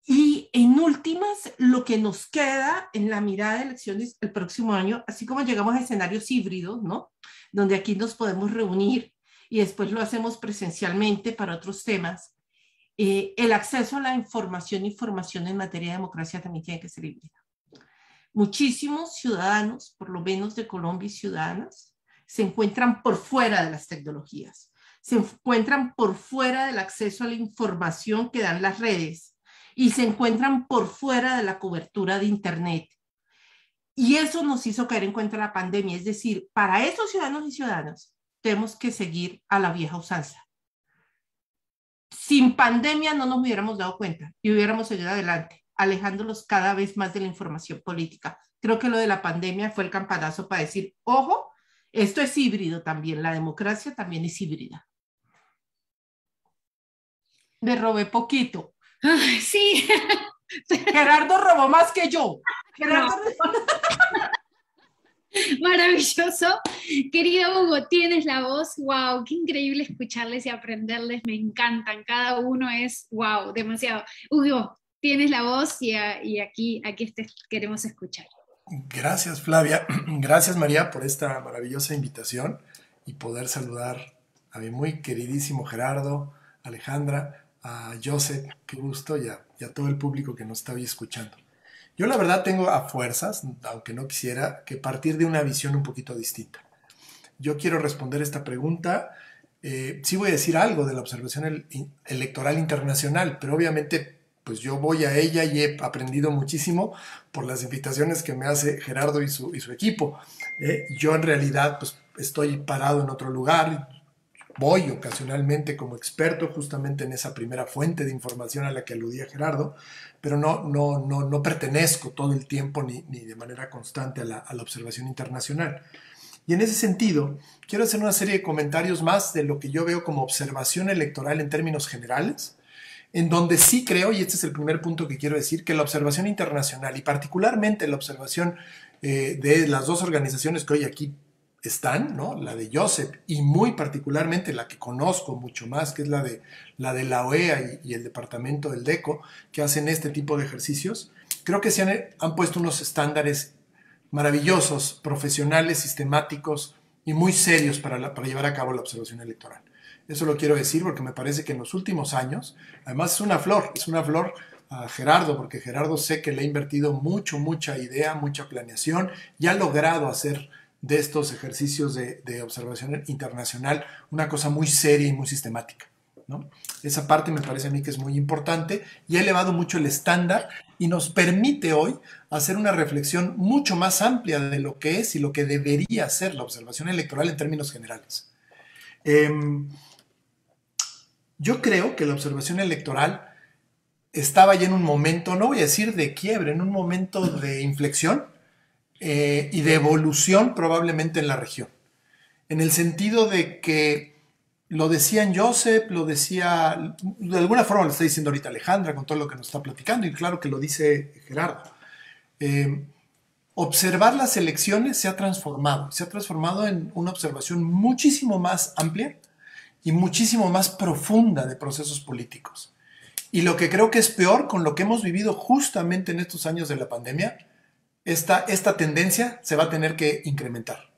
Y en últimas, lo que nos queda en la mirada de elecciones el próximo año, así como llegamos a escenarios híbridos, ¿no? Donde aquí nos podemos reunir y después lo hacemos presencialmente para otros temas, eh, el acceso a la información y formación en materia de democracia también tiene que ser libre. Muchísimos ciudadanos, por lo menos de Colombia y ciudadanas, se encuentran por fuera de las tecnologías, se encuentran por fuera del acceso a la información que dan las redes y se encuentran por fuera de la cobertura de Internet. Y eso nos hizo caer en cuenta la pandemia. Es decir, para esos ciudadanos y ciudadanas, tenemos que seguir a la vieja usanza. Sin pandemia no nos hubiéramos dado cuenta y hubiéramos seguido adelante, alejándolos cada vez más de la información política. Creo que lo de la pandemia fue el campanazo para decir, ojo, esto es híbrido también, la democracia también es híbrida. Me robé poquito. sí. Gerardo robó más que yo. Gerardo... Maravilloso. Querido Hugo, tienes la voz. ¡Wow! Qué increíble escucharles y aprenderles. Me encantan. Cada uno es, wow, demasiado. Hugo, tienes la voz y, ah, y aquí, aquí queremos escuchar. Gracias, Flavia. Gracias, María, por esta maravillosa invitación y poder saludar a mi muy queridísimo Gerardo, Alejandra, a Josep, qué gusto, y a, y a todo el público que nos está hoy escuchando. Yo la verdad tengo a fuerzas, aunque no quisiera, que partir de una visión un poquito distinta. Yo quiero responder esta pregunta. Eh, sí voy a decir algo de la observación electoral internacional, pero obviamente pues yo voy a ella y he aprendido muchísimo por las invitaciones que me hace Gerardo y su, equipo. Eh, yo en realidad pues estoy parado en otro lugar, voy ocasionalmente como experto justamente en esa primera fuente de información a la que aludía Gerardo, pero no, no, no, pertenezco todo el tiempo ni, de manera constante a la, observación internacional. Y en ese sentido, quiero hacer una serie de comentarios más de lo que yo veo como observación electoral en términos generales, en donde sí creo, y este es el primer punto que quiero decir, que la observación internacional y particularmente la observación eh, de las dos organizaciones que hoy aquí están, ¿no? La de Joseph y muy particularmente la que conozco mucho más, que es la de la, de la OEA y, el departamento del DECO, que hacen este tipo de ejercicios, creo que se han, puesto unos estándares maravillosos, profesionales, sistemáticos y muy serios para, para llevar a cabo la observación electoral. Eso lo quiero decir porque me parece que en los últimos años, además es una flor, es una flor a Gerardo, porque Gerardo sé que le ha invertido mucho, mucha idea, mucha planeación y ha logrado hacer de estos ejercicios de, observación internacional una cosa muy seria y muy sistemática. Esa parte me parece a mí que es muy importante y ha elevado mucho el estándar y nos permite hoy hacer una reflexión mucho más amplia de lo que es y lo que debería ser la observación electoral en términos generales. Em, yo creo que la observación electoral estaba ya en un momento, no voy a decir de quiebre, en un momento de inflexión, eh, y de evolución probablemente en la región. En el sentido de que lo decían Joseph, lo decía, de alguna forma lo está diciendo ahorita Alejandra con todo lo que nos está platicando y claro que lo dice Gerardo. Eh, observar las elecciones se ha transformado, se ha transformado en una observación muchísimo más amplia y muchísimo más profunda de procesos políticos. Y lo que creo que es peor con lo que hemos vivido justamente en estos años de la pandemia esta, esta tendencia se va a tener que incrementar.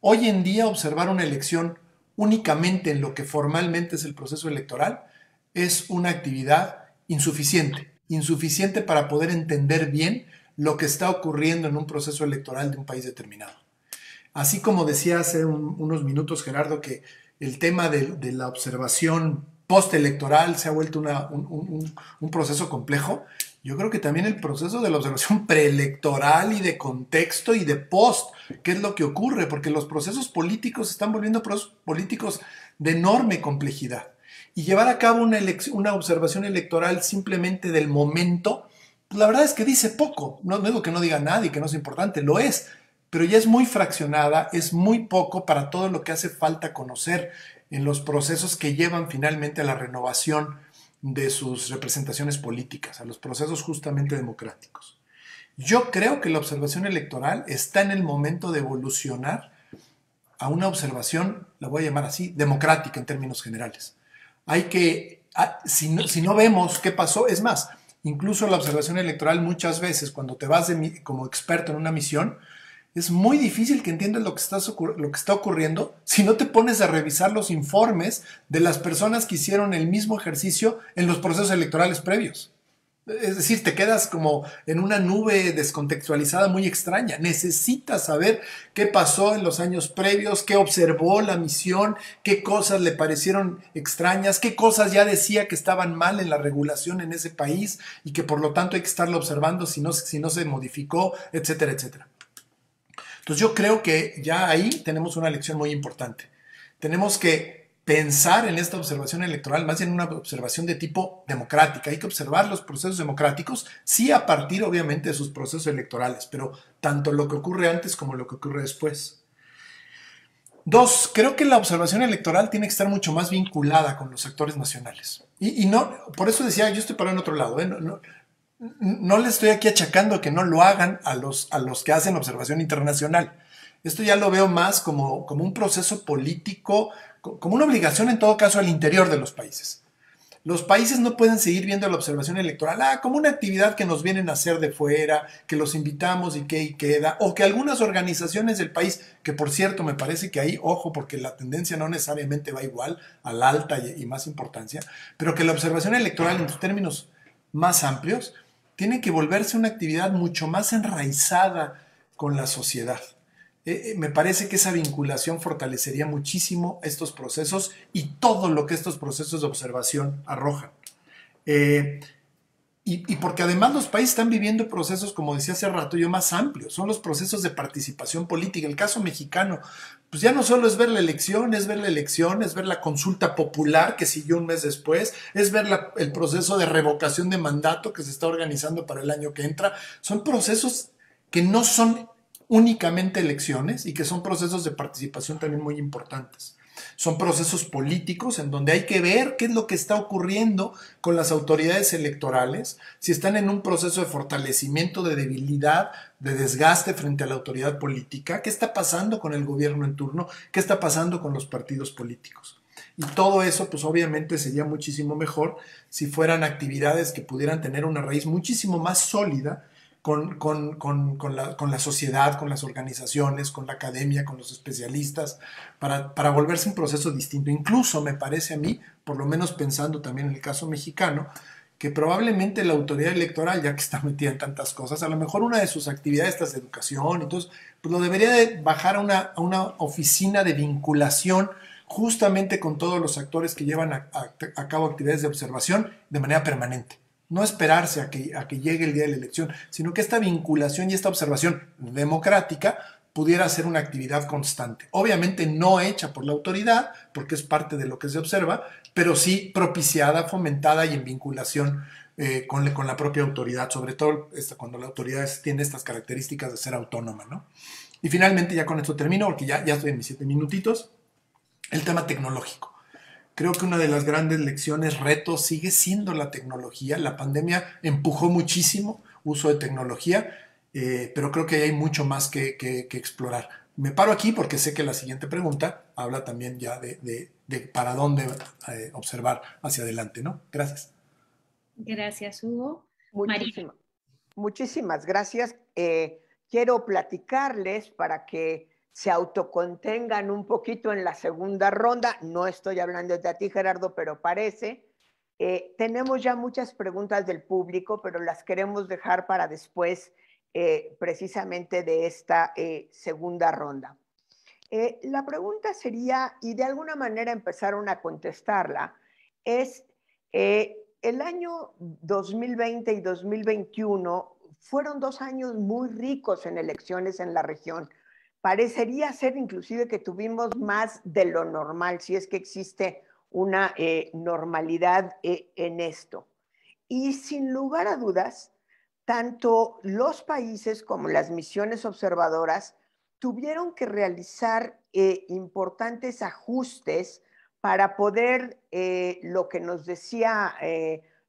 Hoy en día observar una elección únicamente en lo que formalmente es el proceso electoral es una actividad insuficiente, insuficiente para poder entender bien lo que está ocurriendo en un proceso electoral de un país determinado. Así como decía hace unos minutos Gerardo que el tema de, la observación postelectoral se ha vuelto un proceso complejo, yo creo que también el proceso de la observación preelectoral y de contexto y de post, qué es lo que ocurre, porque los procesos políticos están volviendo procesos políticos de enorme complejidad. Y llevar a cabo una, una observación electoral simplemente del momento, pues la verdad es que dice poco. No, no digo que no diga nadie, que no es importante, lo es, pero ya es muy fraccionada, es muy poco para todo lo que hace falta conocer en los procesos que llevan finalmente a la renovación de sus representaciones políticas, a los procesos justamente democráticos. Yo creo que la observación electoral está en el momento de evolucionar a una observación, la voy a llamar así, democrática en términos generales. Hay que, ah, si no, vemos qué pasó, es más, incluso la observación electoral muchas veces cuando te vas como experto en una misión, es muy difícil que entiendas lo que, está ocurriendo si no te pones a revisar los informes de las personas que hicieron el mismo ejercicio en los procesos electorales previos. Es decir, te quedas como en una nube descontextualizada muy extraña. Necesitas saber qué pasó en los años previos, qué observó la misión, qué cosas le parecieron extrañas, qué cosas ya decía que estaban mal en la regulación en ese país y que por lo tanto hay que estarlo observando si no, si no se modificó, etcétera, etcétera. Entonces yo creo que ya ahí tenemos una lección muy importante. Tenemos que pensar en esta observación electoral más en una observación de tipo democrática. Hay que observar los procesos democráticos, sí a partir obviamente de sus procesos electorales, pero tanto lo que ocurre antes como lo que ocurre después. Dos, creo que la observación electoral tiene que estar mucho más vinculada con los actores nacionales. Y, no, por eso decía, yo estoy para en otro lado, ¿eh? no le estoy aquí achacando que no lo hagan a los, a los que hacen observación internacional. Esto ya lo veo más como, como un proceso político, como una obligación en todo caso al interior de los países. Los países no pueden seguir viendo la observación electoral ah, como una actividad que nos vienen a hacer de fuera, que los invitamos y que y queda, o que algunas organizaciones del país, que por cierto me parece que ahí, ojo, porque la tendencia no necesariamente va igual a la alta y más importancia, pero que la observación electoral en términos más amplios tiene que volverse una actividad mucho más enraizada con la sociedad. Eh, eh, me parece que esa vinculación fortalecería muchísimo estos procesos y todo lo que estos procesos de observación arrojan. Eh, y, porque además los países están viviendo procesos, como decía hace rato yo, más amplios. Son los procesos de participación política. El caso mexicano, pues ya no solo es ver la elección, es ver la elección, es ver la consulta popular que siguió un mes después, es ver el proceso de revocación de mandato que se está organizando para el año que entra. Son procesos que no son únicamente elecciones y que son procesos de participación también muy importantes son procesos políticos en donde hay que ver qué es lo que está ocurriendo con las autoridades electorales, si están en un proceso de fortalecimiento, de debilidad, de desgaste frente a la autoridad política, qué está pasando con el gobierno en turno, qué está pasando con los partidos políticos. Y todo eso, pues obviamente sería muchísimo mejor si fueran actividades que pudieran tener una raíz muchísimo más sólida con, la, sociedad, con las organizaciones, con la academia, con los especialistas, para, volverse un proceso distinto. Incluso me parece a mí, por lo menos pensando también en el caso mexicano, que probablemente la autoridad electoral, ya que está metida en tantas cosas, a lo mejor una de sus actividades estas de educación, entonces pues lo debería de bajar a una, oficina de vinculación justamente con todos los actores que llevan a cabo actividades de observación de manera permanente no esperarse a que, a que llegue el día de la elección, sino que esta vinculación y esta observación democrática pudiera ser una actividad constante. Obviamente no hecha por la autoridad, porque es parte de lo que se observa, pero sí propiciada, fomentada y en vinculación eh, con, con, la propia autoridad, sobre todo cuando la autoridad tiene estas características de ser autónoma. Y finalmente, ya con esto termino, porque ya, ya estoy en mis siete minutitos, el tema tecnológico. Creo que una de las grandes lecciones, retos, sigue siendo la tecnología. La pandemia empujó muchísimo uso de tecnología, eh, pero creo que hay mucho más que, explorar. Me paro aquí porque sé que la siguiente pregunta habla también ya de, para dónde eh, observar hacia adelante, ¿no? Gracias. Gracias, Hugo. muchísimas gracias. Eh, quiero platicarles para que se autocontengan un poquito en la segunda ronda. No estoy hablando de ti, Gerardo, pero parece. Eh, tenemos ya muchas preguntas del público, pero las queremos dejar para después, eh, precisamente de esta eh, segunda ronda. la pregunta sería, y de alguna manera empezaron a contestarla, es, el año 2020 y 2021 fueron dos años muy ricos en elecciones en la región. Parecería ser inclusive que tuvimos más de lo normal, si es que existe una eh, normalidad eh, en esto. Y sin lugar a dudas, tanto los países como las misiones observadoras tuvieron que realizar eh, importantes ajustes para poder, lo que nos decía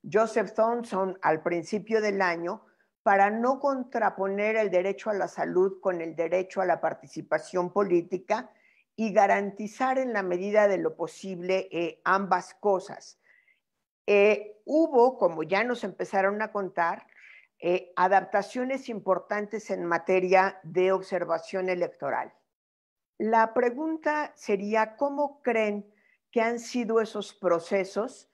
Joseph Thompson al principio del año, para no contraponer el derecho a la salud con el derecho a la participación política y garantizar en la medida de lo posible eh, ambas cosas. Eh, hubo, como ya nos empezaron a contar, eh, adaptaciones importantes en materia de observación electoral. La pregunta sería, ¿cómo creen que han sido esos procesos?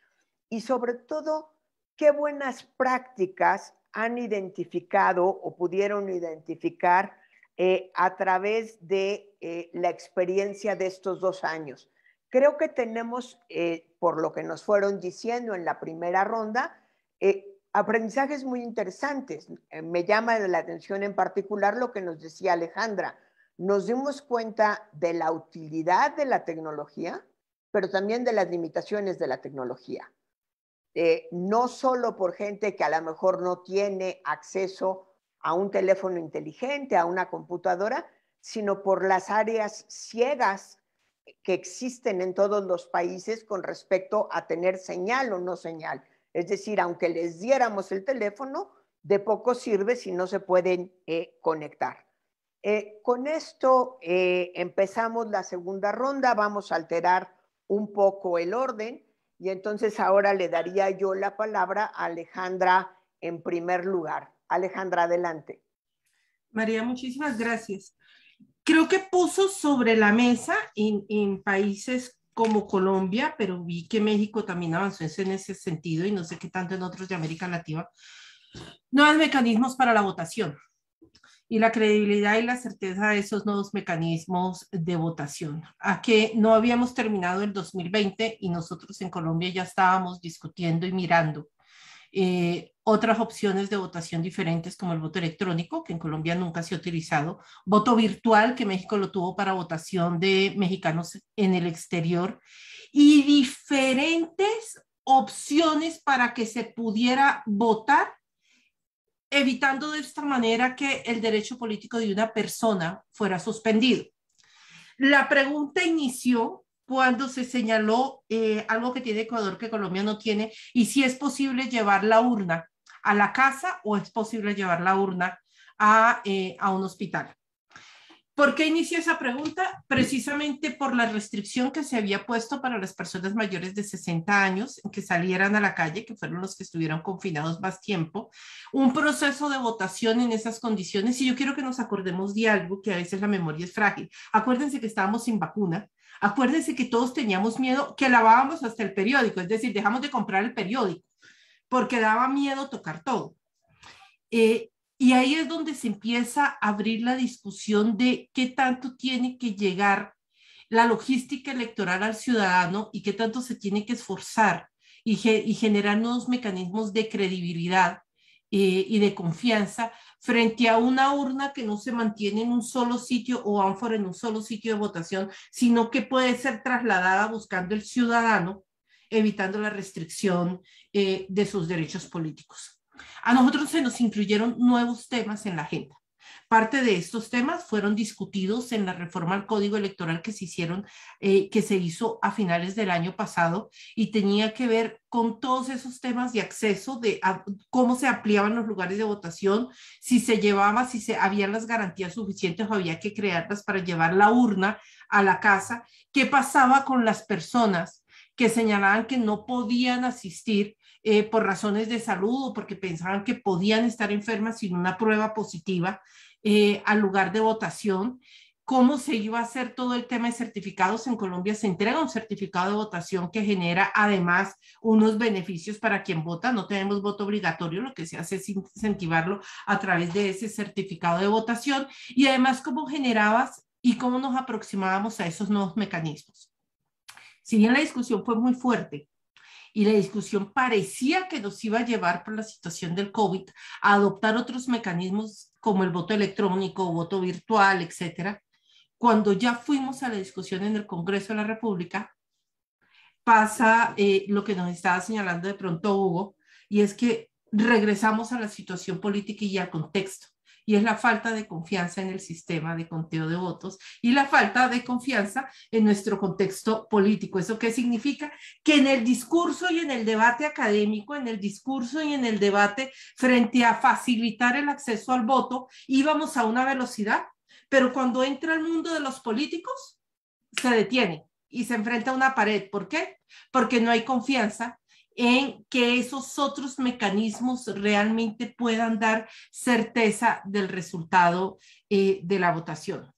Y sobre todo, ¿qué buenas prácticas han identificado o pudieron identificar eh, a través de eh, la experiencia de estos dos años. Creo que tenemos, eh, por lo que nos fueron diciendo en la primera ronda, aprendizajes muy interesantes. me llama la atención en particular lo que nos decía Alejandra. Nos dimos cuenta de la utilidad de la tecnología, pero también de las limitaciones de la tecnología. Eh, no solo por gente que a lo mejor no tiene acceso a un teléfono inteligente, a una computadora, sino por las áreas ciegas que existen en todos los países con respecto a tener señal o no señal. Es decir, aunque les diéramos el teléfono, de poco sirve si no se pueden eh, conectar. Eh, con esto empezamos la segunda ronda, vamos a alterar un poco el orden. Y entonces ahora le daría yo la palabra a Alejandra en primer lugar. Alejandra, adelante. María, muchísimas gracias. Creo que puso sobre la mesa en, países como Colombia, pero vi que México también avanzó en ese sentido y no sé qué tanto en otros de América Latina, nuevos mecanismos para la votación y la credibilidad y la certeza de esos nuevos mecanismos de votación, a que no habíamos terminado el 2020 y nosotros en Colombia ya estábamos discutiendo y mirando eh, otras opciones de votación diferentes como el voto electrónico, que en Colombia nunca se ha utilizado, voto virtual, que México lo tuvo para votación de mexicanos en el exterior, y diferentes opciones para que se pudiera votar evitando de esta manera que el derecho político de una persona fuera suspendido. La pregunta inició cuando se señaló eh, algo que tiene Ecuador que Colombia no tiene y si es posible llevar la urna a la casa o es posible llevar la urna a eh, un hospital. ¿Por qué inicia esa pregunta? Precisamente por la restricción que se había puesto para las personas mayores de 60 años que salieran a la calle, que fueron los que estuvieron confinados más tiempo, un proceso de votación en esas condiciones. Y yo quiero que nos acordemos de algo que a veces la memoria es frágil. Acuérdense que estábamos sin vacuna, acuérdense que todos teníamos miedo, que lavábamos hasta el periódico, es decir, dejamos de comprar el periódico, porque daba miedo tocar todo. Eh, y ahí es donde se empieza a abrir la discusión de qué tanto tiene que llegar la logística electoral al ciudadano y qué tanto se tiene que esforzar y, generar nuevos mecanismos de credibilidad eh, y de confianza frente a una urna que no se mantiene en un solo sitio o ánfora en un solo sitio de votación, sino que puede ser trasladada buscando el ciudadano, evitando la restricción eh, de sus derechos políticos. A nosotros se nos incluyeron nuevos temas en la agenda. Parte de estos temas fueron discutidos en la reforma al Código Electoral que se hicieron, eh, que se hizo a finales del año pasado y tenía que ver con todos esos temas de acceso, de cómo se ampliaban los lugares de votación, si se llevaba, si se habían las garantías suficientes o había que crearlas para llevar la urna a la casa, qué pasaba con las personas que señalaban que no podían asistir eh, por razones de salud o porque pensaban que podían estar enfermas sin una prueba positiva eh, al lugar de votación. ¿Cómo se iba a hacer todo el tema de certificados en Colombia? Se entrega un certificado de votación que genera además unos beneficios para quien vota. No tenemos voto obligatorio, lo que se hace es incentivarlo a través de ese certificado de votación. Y además, ¿cómo generabas y cómo nos aproximábamos a esos nuevos mecanismos? Si bien la discusión fue muy fuerte, y la discusión parecía que nos iba a llevar por la situación del COVID a adoptar otros mecanismos como el voto electrónico, voto virtual, etcétera, cuando ya fuimos a la discusión en el Congreso de la República, pasa eh, lo que nos estaba señalando de pronto Hugo, y es que regresamos a la situación política y al contexto y es la falta de confianza en el sistema de conteo de votos y la falta de confianza en nuestro contexto político. ¿Eso qué significa? Que en el discurso y en el debate académico, en el discurso y en el debate frente a facilitar el acceso al voto, íbamos a una velocidad, pero cuando entra el mundo de los políticos, se detiene y se enfrenta a una pared. ¿Por qué? Porque no hay confianza en que esos otros mecanismos realmente puedan dar certeza del resultado eh, de la votación.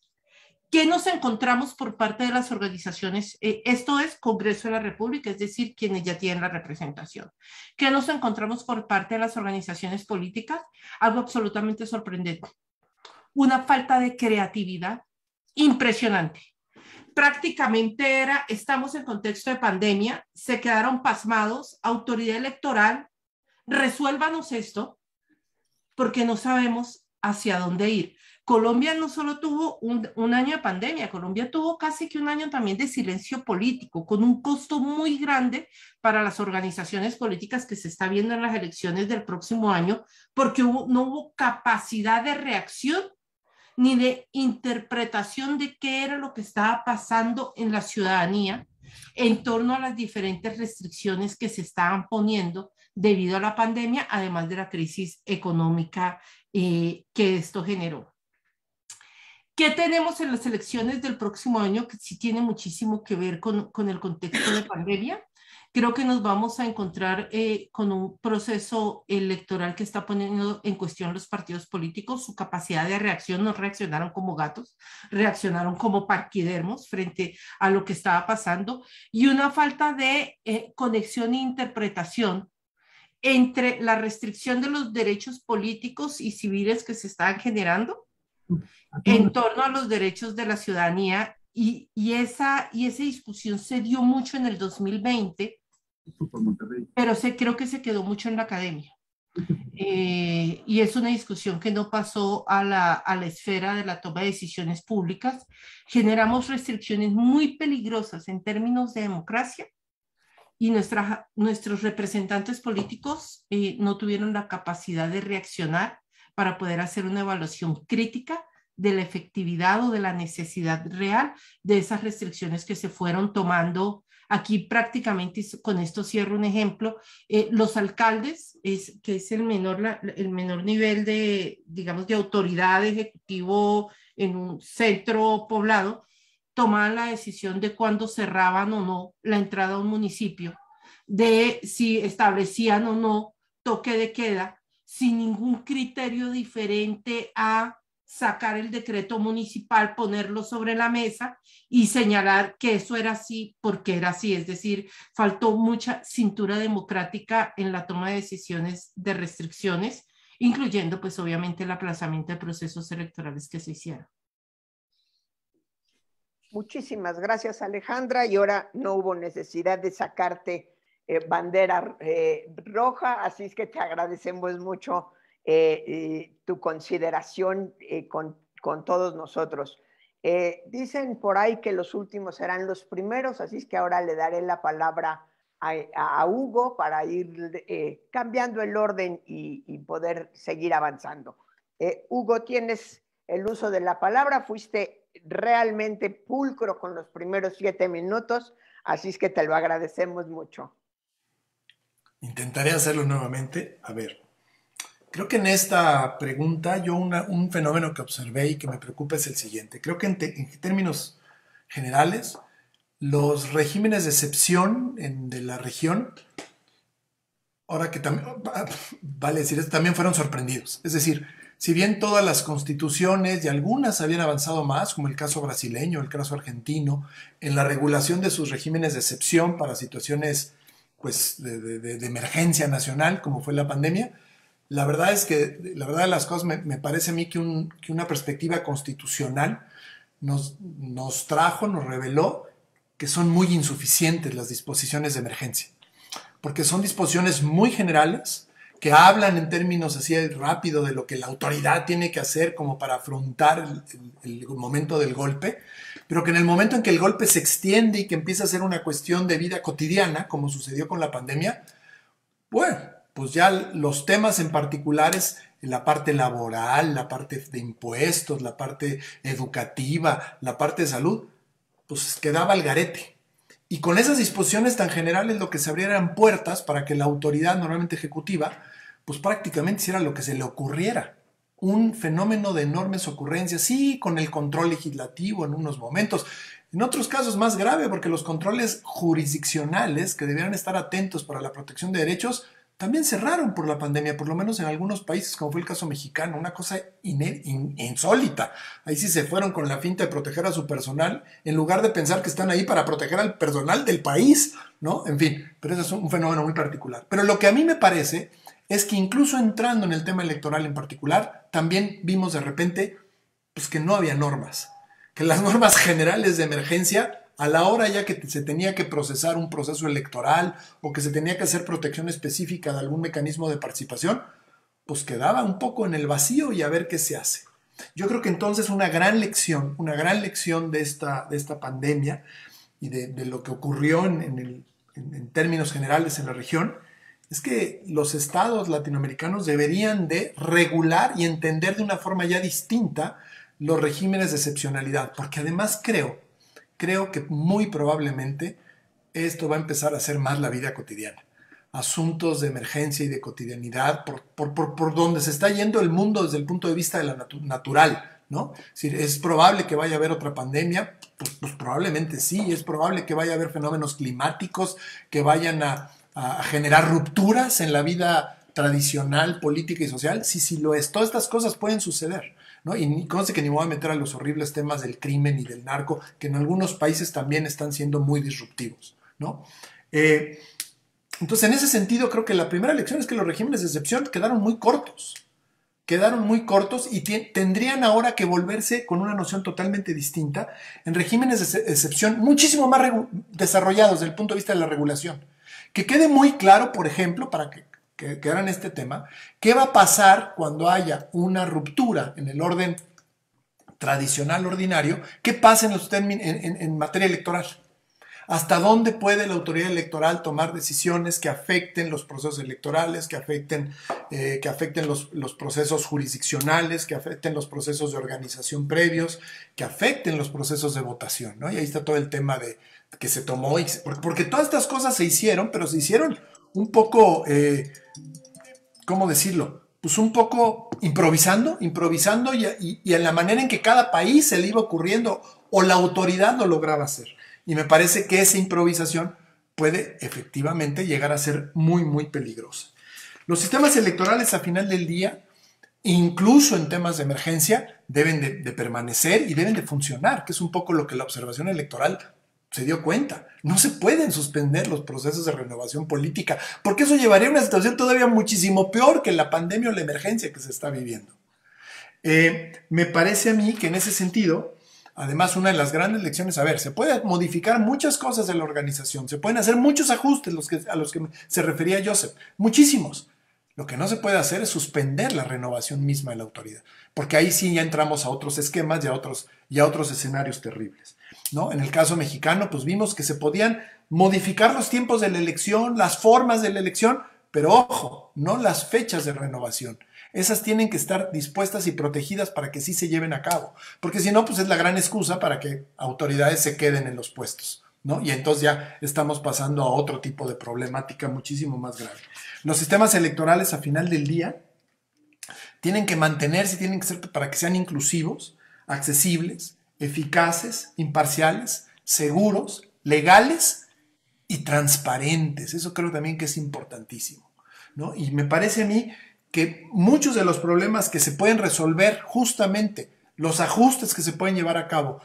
¿Qué nos encontramos por parte de las organizaciones? Eh, esto es Congreso de la República, es decir, quienes ya tienen la representación. ¿Qué nos encontramos por parte de las organizaciones políticas? Algo absolutamente sorprendente. Una falta de creatividad impresionante prácticamente era, estamos en contexto de pandemia, se quedaron pasmados, autoridad electoral, resuélvanos esto, porque no sabemos hacia dónde ir. Colombia no solo tuvo un, año de pandemia, Colombia tuvo casi que un año también de silencio político, con un costo muy grande para las organizaciones políticas que se está viendo en las elecciones del próximo año, porque no hubo capacidad de reacción ni de interpretación de qué era lo que estaba pasando en la ciudadanía en torno a las diferentes restricciones que se estaban poniendo debido a la pandemia, además de la crisis económica eh, que esto generó. ¿Qué tenemos en las elecciones del próximo año que sí tiene muchísimo que ver con, con el contexto de pandemia? creo que nos vamos a encontrar eh, con un proceso electoral que está poniendo en cuestión los partidos políticos, su capacidad de reacción, no reaccionaron como gatos, reaccionaron como parquidermos frente a lo que estaba pasando y una falta de eh, conexión e interpretación entre la restricción de los derechos políticos y civiles que se estaban generando en torno a los derechos de la ciudadanía y, y, esa, y esa discusión se dio mucho en el 2020 pero se, creo que se quedó mucho en la academia. Eh, y es una discusión que no pasó a la, a la esfera de la toma de decisiones públicas. Generamos restricciones muy peligrosas en términos de democracia y nuestras nuestros representantes políticos eh, no tuvieron la capacidad de reaccionar para poder hacer una evaluación crítica de la efectividad o de la necesidad real de esas restricciones que se fueron tomando Aquí prácticamente con esto cierro un ejemplo. Eh, los alcaldes, es, que es el menor, el menor nivel de, digamos, de autoridad ejecutivo en un centro poblado, tomaban la decisión de cuándo cerraban o no la entrada a un municipio, de si establecían o no toque de queda, sin ningún criterio diferente a sacar el decreto municipal, ponerlo sobre la mesa y señalar que eso era así porque era así. Es decir, faltó mucha cintura democrática en la toma de decisiones de restricciones, incluyendo pues obviamente el aplazamiento de procesos electorales que se hicieron. Muchísimas gracias Alejandra y ahora no hubo necesidad de sacarte eh, bandera eh, roja, así es que te agradecemos mucho eh, tu consideración eh, con, con, todos nosotros. Eh, dicen por ahí que los últimos serán los primeros, así es que ahora le daré la palabra a, a Hugo para ir cambiando el orden y poder seguir avanzando. Hugo, tienes el uso de la palabra, fuiste realmente pulcro con los primeros siete minutos, así es que te lo agradecemos mucho. Intentaré hacerlo nuevamente. A ver, Creo que en esta pregunta yo un fenómeno que observé y que me preocupa es el siguiente. Creo que en, términos generales, los regímenes de excepción de la región, ahora que también, vale decir, también fueron sorprendidos. Es decir, si bien todas las constituciones y algunas habían avanzado más, como el caso brasileño, el caso argentino, en la regulación de sus regímenes de excepción para situaciones pues, de emergencia nacional, como fue la pandemia, la verdad es que, la verdad de las cosas, me, parece a mí que, una perspectiva constitucional nos, nos trajo, nos reveló que son muy insuficientes las disposiciones de emergencia, porque son disposiciones muy generales que hablan en términos así rápido de lo que la autoridad tiene que hacer como para afrontar el, el, momento del golpe, pero que en el momento en que el golpe se extiende y que empieza a ser una cuestión de vida cotidiana, como sucedió con la pandemia, bueno, pues ya los temas en particulares, la parte laboral, la parte de impuestos, la parte educativa, la parte de salud, pues quedaba al garete. Y con esas disposiciones tan generales lo que se abrieran puertas para que la autoridad normalmente ejecutiva, pues prácticamente hiciera lo que se le ocurriera. Un fenómeno de enormes ocurrencias, sí, con el control legislativo en unos momentos, en otros casos más grave, porque los controles jurisdiccionales que debieran estar atentos para la protección de derechos, también cerraron por la pandemia, por lo menos en algunos países, como fue el caso mexicano, una cosa insólita. Ahí sí se fueron con la finta de proteger a su personal, en lugar de pensar que están ahí para proteger al personal del país, ¿no? En fin, pero eso es un fenómeno muy particular. Pero lo que a mí me parece es que incluso entrando en el tema electoral en particular, también vimos de repente pues, que no había normas, que las normas generales de emergencia a la hora ya que se tenía que procesar un proceso electoral o que se tenía que hacer protección específica de algún mecanismo de participación, pues quedaba un poco en el vacío y a ver qué se hace. Yo creo que entonces una gran lección, una gran lección de esta, de esta pandemia y de, lo que ocurrió en, en términos generales en la región, es que los estados latinoamericanos deberían de regular y entender de una forma ya distinta los regímenes de excepcionalidad, porque además creo creo que muy probablemente esto va a empezar a ser más la vida cotidiana. Asuntos de emergencia y de cotidianidad, por, donde se está yendo el mundo desde el punto de vista de la natural, ¿no? Es, probable que vaya a haber otra pandemia, pues, pues, probablemente sí, es probable que vaya a haber fenómenos climáticos que vayan a, a generar rupturas en la vida tradicional, política y social. Sí, sí lo es. Todas estas cosas pueden suceder. Y ni, conste que ni voy a meter a los horribles temas del crimen y del narco, que en algunos países también están siendo muy disruptivos, ¿no? Eh, entonces, en ese sentido, creo que la primera lección es que los regímenes de excepción quedaron muy cortos, quedaron muy cortos y tendrían ahora que volverse con una noción totalmente distinta en regímenes de excepción muchísimo más desarrollados desde el punto de vista de la regulación. Que quede muy claro, por ejemplo, para que que, que eran este tema, ¿qué va a pasar cuando haya una ruptura en el orden tradicional ordinario? ¿Qué pasa en, en, en, materia electoral? ¿Hasta dónde puede la autoridad electoral tomar decisiones que afecten los procesos electorales, que afecten, eh, que afecten los, procesos jurisdiccionales, que afecten los procesos de organización previos, que afecten los procesos de votación? Y ahí está todo el tema de que se tomó, porque todas estas cosas se hicieron, pero se hicieron un poco, eh, ¿cómo decirlo? Pues un poco improvisando, improvisando y, en la manera en que cada país se le iba ocurriendo o la autoridad lo lograba hacer. Y me parece que esa improvisación puede efectivamente llegar a ser muy, muy peligrosa. Los sistemas electorales a final del día, incluso en temas de emergencia, deben de, de permanecer y deben de funcionar, que es un poco lo que la observación electoral se dio cuenta. No se pueden suspender los procesos de renovación política, porque eso llevaría a una situación todavía muchísimo peor que la pandemia o la emergencia que se está viviendo. Eh, me parece a mí que en ese sentido, además una de las grandes lecciones, a ver, se puede modificar muchas cosas de la organización, se pueden hacer muchos ajustes los que, a los que se refería Joseph, muchísimos. Lo que no se puede hacer es suspender la renovación misma de la autoridad, porque ahí sí ya entramos a otros esquemas otros, y a otros escenarios terribles. ¿no? En el caso mexicano, pues vimos que se podían modificar los tiempos de la elección, las formas de la elección, pero ojo, no las fechas de renovación. Esas tienen que estar dispuestas y protegidas para que sí se lleven a cabo, porque si no, pues es la gran excusa para que autoridades se queden en los puestos. ¿No? Y entonces ya estamos pasando a otro tipo de problemática muchísimo más grave. Los sistemas electorales a final del día tienen que mantenerse, tienen que ser para que sean inclusivos, accesibles, eficaces, imparciales, seguros, legales y transparentes. Eso creo también que es importantísimo. ¿no? Y me parece a mí que muchos de los problemas que se pueden resolver justamente, los ajustes que se pueden llevar a cabo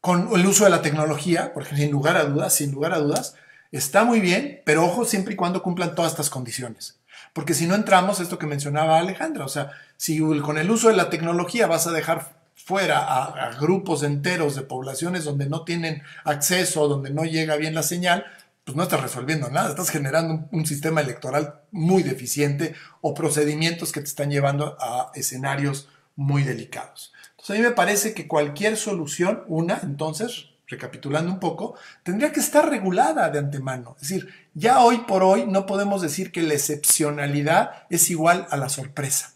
con el uso de la tecnología, porque sin lugar a dudas, sin lugar a dudas, está muy bien, pero ojo siempre y cuando cumplan todas estas condiciones. Porque si no entramos, esto que mencionaba Alejandra, o sea, si con el uso de la tecnología vas a dejar fuera a, grupos enteros de poblaciones donde no tienen acceso, donde no llega bien la señal, pues no estás resolviendo nada, estás generando un sistema electoral muy deficiente o procedimientos que te están llevando a escenarios muy delicados. Entonces a mí me parece que cualquier solución, una, entonces, recapitulando un poco, tendría que estar regulada de antemano. Es decir, ya hoy por hoy no podemos decir que la excepcionalidad es igual a la sorpresa.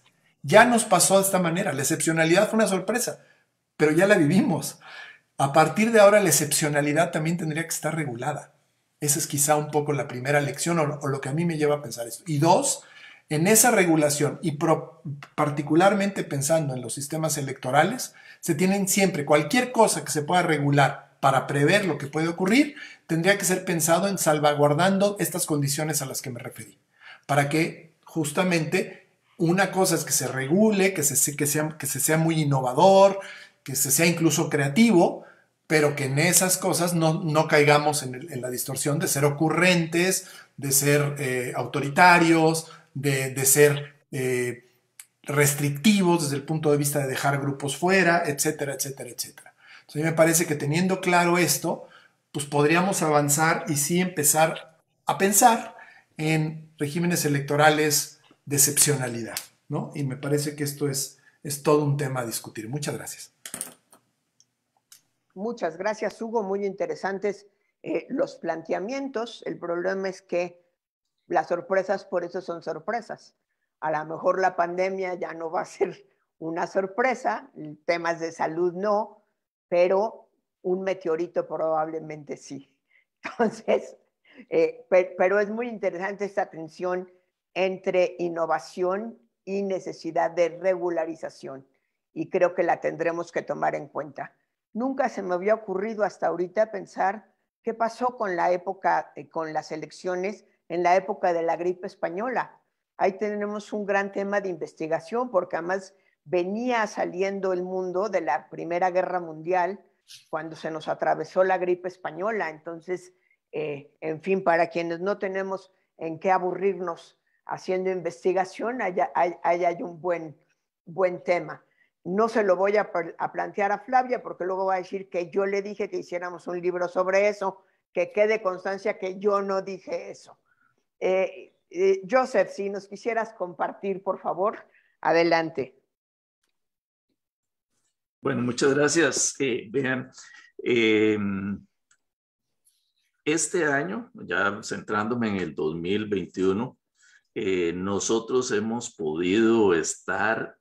Ya nos pasó de esta manera. La excepcionalidad fue una sorpresa, pero ya la vivimos. A partir de ahora la excepcionalidad también tendría que estar regulada. Esa es quizá un poco la primera lección o, lo que a mí me lleva a pensar esto. Y dos, en esa regulación y particularmente pensando en los sistemas electorales, se tienen siempre cualquier cosa que se pueda regular para prever lo que puede ocurrir, tendría que ser pensado en salvaguardando estas condiciones a las que me referí, para que justamente una cosa es que se regule, que se, que sea, que se sea muy innovador, que se sea incluso creativo, pero que en esas cosas no, caigamos en, la distorsión de ser ocurrentes, de ser eh, autoritarios, de, ser eh, restrictivos desde el punto de vista de dejar grupos fuera, etcétera, etcétera, etcétera. Entonces, a mí me parece que teniendo claro esto, pues podríamos avanzar y sí empezar a pensar en regímenes electorales decepcionalidad, ¿no? Y me parece que esto es, es todo un tema a discutir. Muchas gracias. Muchas gracias, Hugo. Muy interesantes eh, los planteamientos. El problema es que las sorpresas por eso son sorpresas. A lo mejor la pandemia ya no va a ser una sorpresa, temas de salud no, pero un meteorito probablemente sí. Entonces, eh, pero es muy interesante esta atención entre innovación y necesidad de regularización. Y creo que la tendremos que tomar en cuenta. Nunca se me había ocurrido hasta ahorita pensar qué pasó con la época, eh, con las elecciones en la época de la gripe española. Ahí tenemos un gran tema de investigación porque además venía saliendo el mundo de la Primera Guerra Mundial cuando se nos atravesó la gripe española. Entonces, eh, en fin, para quienes no tenemos en qué aburrirnos haciendo investigación, ahí hay, un buen, buen tema. No se lo voy a, plantear a Flavia porque luego va a decir que yo le dije que hiciéramos un libro sobre eso, que quede constancia que yo no dije eso. Eh, eh, Joseph, si nos quisieras compartir, por favor, adelante. Bueno, muchas gracias. Eh, vean, em, este año, ya centrándome en el 2021, eh, nosotros hemos podido estar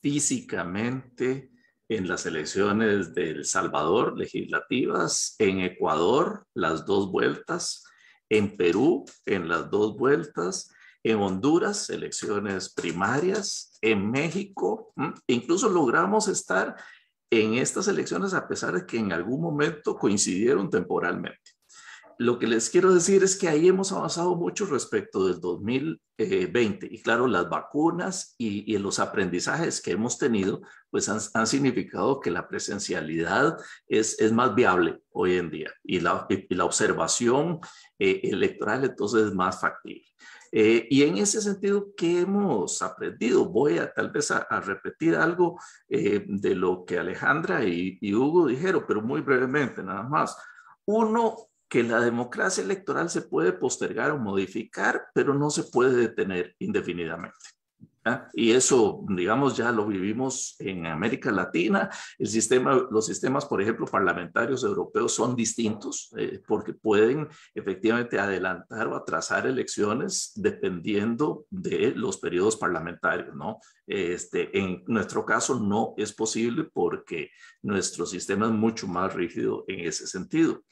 físicamente en las elecciones de El Salvador, legislativas, en Ecuador, las dos vueltas, en Perú, en las dos vueltas, en Honduras, elecciones primarias, en México, incluso logramos estar en estas elecciones a pesar de que en algún momento coincidieron temporalmente lo que les quiero decir es que ahí hemos avanzado mucho respecto del 2020 y claro, las vacunas y, y los aprendizajes que hemos tenido pues han, significado que la presencialidad es, es, más viable hoy en día y la, y la observación eh, electoral entonces es más factible. Eh, y en ese sentido, ¿qué hemos aprendido? Voy a tal vez a, repetir algo eh, de lo que Alejandra y, y Hugo dijeron, pero muy brevemente nada más. Uno, que la democracia electoral se puede postergar o modificar, pero no se puede detener indefinidamente. Y eso, digamos, ya lo vivimos en América Latina. El sistema, los sistemas, por ejemplo, parlamentarios europeos son distintos eh, porque pueden efectivamente adelantar o atrasar elecciones dependiendo de los periodos parlamentarios, ¿no? Este, en nuestro caso no es posible porque nuestro sistema es mucho más rígido en ese sentido.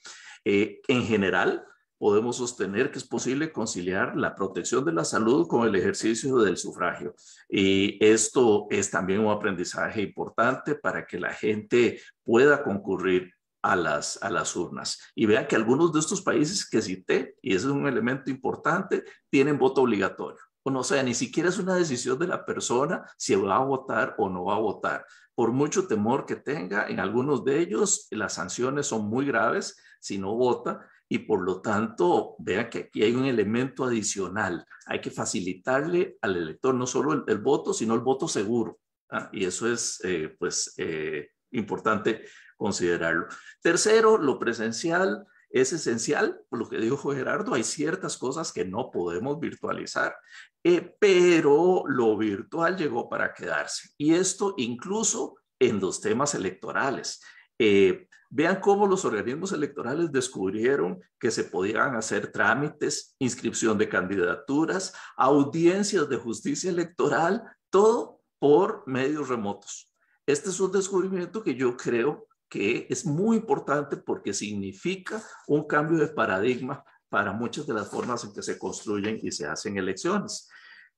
Eh, en general, podemos sostener que es posible conciliar la protección de la salud con el ejercicio del sufragio. Y esto es también un aprendizaje importante para que la gente pueda concurrir a las, a las urnas. Y vea que algunos de estos países que cité, y ese es un elemento importante, tienen voto obligatorio. O sea, ni siquiera es una decisión de la persona si va a votar o no va a votar. Por mucho temor que tenga, en algunos de ellos las sanciones son muy graves si no vota y por lo tanto, vean que aquí hay un elemento adicional. Hay que facilitarle al elector no solo el, voto, sino el voto seguro. ¿ah? Y eso es, eh, pues, eh, importante considerarlo. Tercero, lo presencial es esencial, lo que dijo Gerardo, hay ciertas cosas que no podemos virtualizar, eh, pero lo virtual llegó para quedarse. Y esto incluso en los temas electorales. Eh, vean cómo los organismos electorales descubrieron que se podían hacer trámites, inscripción de candidaturas, audiencias de justicia electoral, todo por medios remotos. Este es un descubrimiento que yo creo que es muy importante porque significa un cambio de paradigma para muchas de las formas en que se construyen y se hacen elecciones.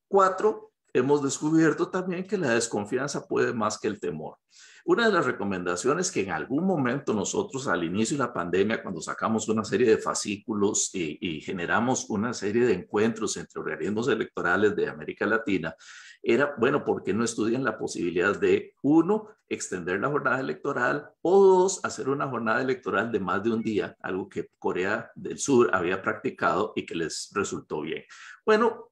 Cuatro, hemos descubierto también que la desconfianza puede más que el temor. Una de las recomendaciones que en algún momento nosotros al inicio de la pandemia, cuando sacamos una serie de fascículos y, y generamos una serie de encuentros entre organismos electorales de América Latina, era, bueno, ¿por qué no estudian la posibilidad de, uno, extender la jornada electoral o dos, hacer una jornada electoral de más de un día, algo que Corea del Sur había practicado y que les resultó bien? Bueno,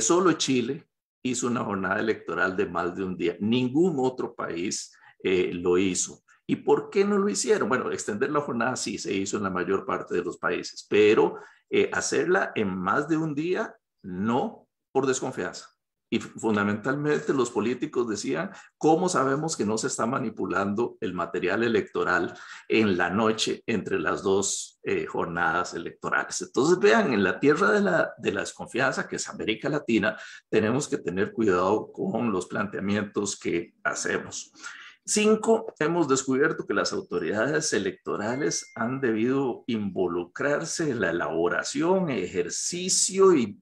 solo Chile hizo una jornada electoral de más de un día. Ningún otro país eh, lo hizo. ¿Y por qué no lo hicieron? Bueno, extender la jornada sí se hizo en la mayor parte de los países, pero eh, hacerla en más de un día, no por desconfianza y fundamentalmente los políticos decían, ¿cómo sabemos que no se está manipulando el material electoral en la noche entre las dos eh, jornadas electorales? Entonces, vean, en la tierra de la, de la desconfianza, que es América Latina, tenemos que tener cuidado con los planteamientos que hacemos. Cinco, hemos descubierto que las autoridades electorales han debido involucrarse en la elaboración, ejercicio y,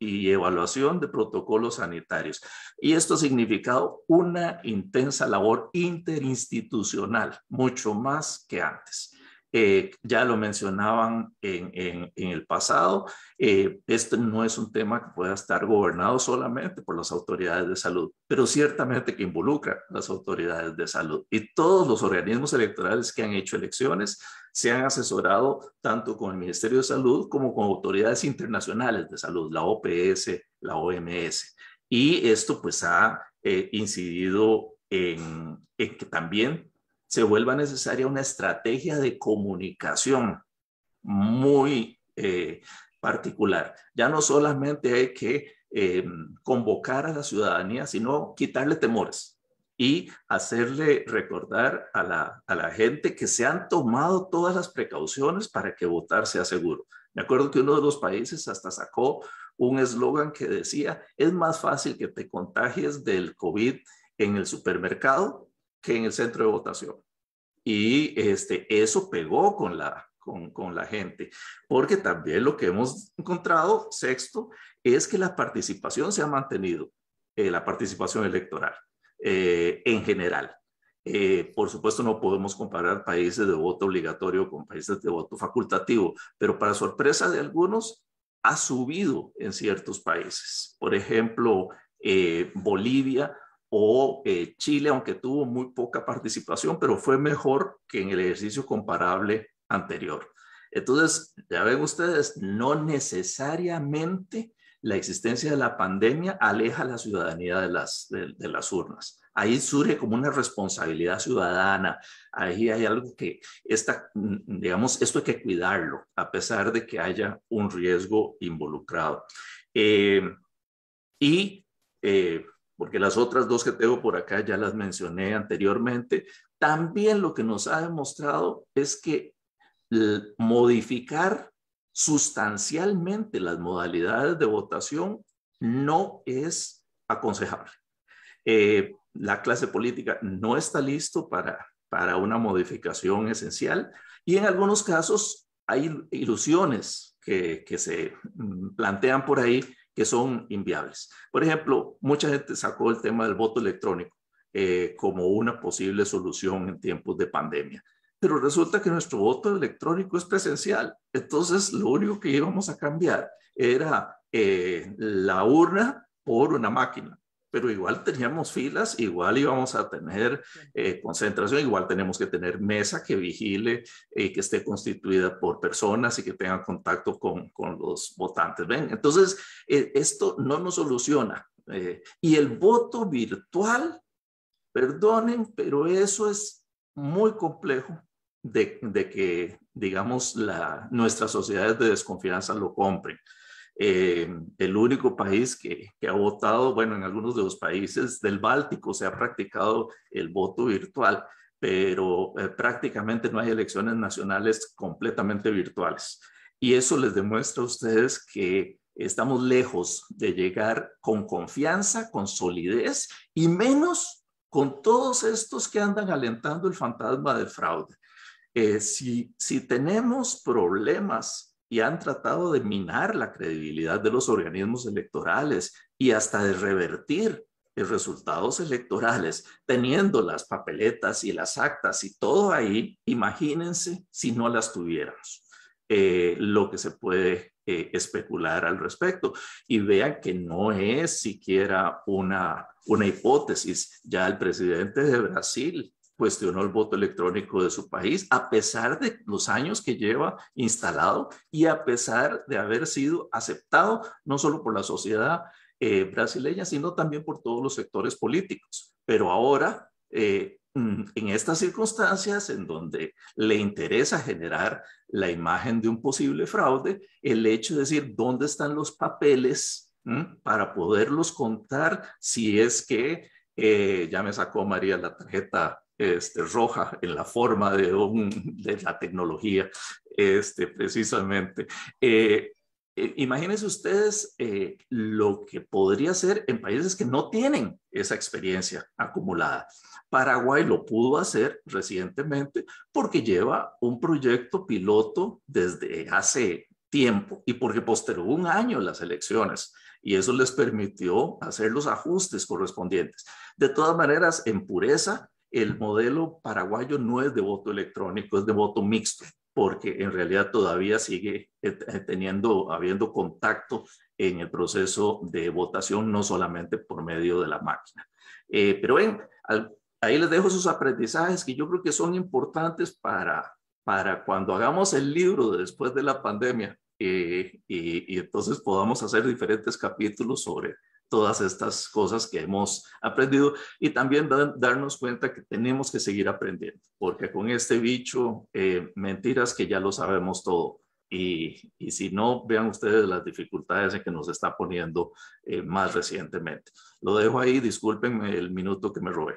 evaluación de protocolos sanitarios. Y esto ha significado una intensa labor interinstitucional, mucho más que antes. Eh, ya lo mencionaban en, el pasado, eh, este no es un tema que pueda estar gobernado solamente por las autoridades de salud, pero ciertamente que involucra a las autoridades de salud. Y todos los organismos electorales que han hecho elecciones se han asesorado tanto con el Ministerio de Salud como con autoridades internacionales de salud, la OPS, la OMS. Y esto pues ha eh, incidido en, en que también se vuelva necesaria una estrategia de comunicación muy eh, particular. Ya no solamente hay que em, convocar a la ciudadanía, sino quitarle temores y hacerle recordar a la, a la gente que se han tomado todas las precauciones para que votar sea seguro. Me acuerdo que uno de los países hasta sacó un eslogan que decía, es más fácil que te contagies del COVID en el supermercado en el centro de votación. Y este, eso pegó con la, con, con la gente, porque también lo que hemos encontrado, sexto, es que la participación se ha mantenido, eh, la participación electoral eh, en general. Eh, por supuesto, no podemos comparar países de voto obligatorio con países de voto facultativo, pero para sorpresa de algunos, ha subido en ciertos países. Por ejemplo, Bolivia o eh, Chile, aunque tuvo muy poca participación, pero fue mejor que en el ejercicio comparable anterior. Entonces, ya ven ustedes, no necesariamente la existencia de la pandemia aleja a la ciudadanía de las, de, las urnas. Ahí surge como una responsabilidad ciudadana, ahí hay algo que, está mm, digamos, esto hay que cuidarlo, a pesar de que haya un riesgo involucrado. Eh, y eh, porque las otras dos que tengo por acá ya las mencioné anteriormente, también lo que nos ha demostrado es que modificar sustancialmente las modalidades de votación no es aconsejable. Eh, la clase política no está listo para, para una modificación esencial y en algunos casos hay ilusiones que, que se mm, plantean por ahí que son inviables. Por ejemplo, mucha gente sacó el tema del voto electrónico eh, como una posible solución en tiempos de pandemia, pero resulta que nuestro voto electrónico es presencial. Entonces, lo único que íbamos a cambiar era eh, la urna por una máquina pero igual teníamos filas, igual íbamos a tener eh, concentración, igual tenemos que tener mesa que vigile y eh, que esté constituida por personas y que tenga contacto con, los votantes. ¿Ven? Entonces, eh, esto no nos soluciona. y el voto virtual, perdonen, pero eso es muy complejo de, que, digamos, la, nuestras sociedades de desconfianza lo compren. Eh, el único país que, ha votado, bueno, en algunos de los países del Báltico se ha practicado el voto virtual, pero eh, prácticamente no hay elecciones nacionales completamente virtuales. Y eso les demuestra a ustedes que estamos lejos de llegar con confianza, con solidez y menos con todos estos que andan alentando el fantasma de fraude. Eh, si, si tenemos problemas y han tratado de minar la credibilidad de los organismos electorales y hasta de revertir los resultados electorales, teniendo las papeletas y las actas y todo ahí, imagínense si no las tuviéramos, eh, lo que se puede eh, especular al respecto. Y vean que no es siquiera una, una hipótesis. Ya el presidente de Brasil cuestionó el voto electrónico de su país, a pesar de los años que lleva instalado y a pesar de haber sido aceptado no solo por la sociedad eh, brasileña, sino también por todos los sectores políticos. Pero ahora, eh, mm, en estas circunstancias en donde le interesa generar la imagen de un posible fraude, el hecho de decir dónde están los papeles mm, para poderlos contar si es que eh, ya me sacó María la tarjeta este, roja en la forma de, la tecnología, este, precisamente. Eh, eh, imagínense ustedes eh, lo que podría ser en países que no tienen esa experiencia acumulada. Paraguay lo pudo hacer recientemente porque lleva un proyecto piloto desde hace tiempo y porque postergó un año las elecciones y eso les permitió hacer los ajustes correspondientes. De todas maneras, en pureza, el modelo paraguayo no es de voto electrónico, es de voto mixto, porque en realidad todavía sigue eh, eh, teniendo, habiendo contacto en el proceso de votación, no solamente por medio de la máquina. Eh, pero ven, ahí les dejo sus aprendizajes que yo creo que son importantes para, para cuando hagamos el libro después de la pandemia y, y entonces podamos hacer diferentes capítulos sobre todas estas cosas que hemos aprendido y también darnos cuenta que tenemos que seguir aprendiendo, porque con este bicho, eh, mentiras que ya lo sabemos todo. Y, si no, vean ustedes las dificultades en que nos está poniendo eh, más recientemente. Lo dejo ahí, discúlpenme el minuto que me robé.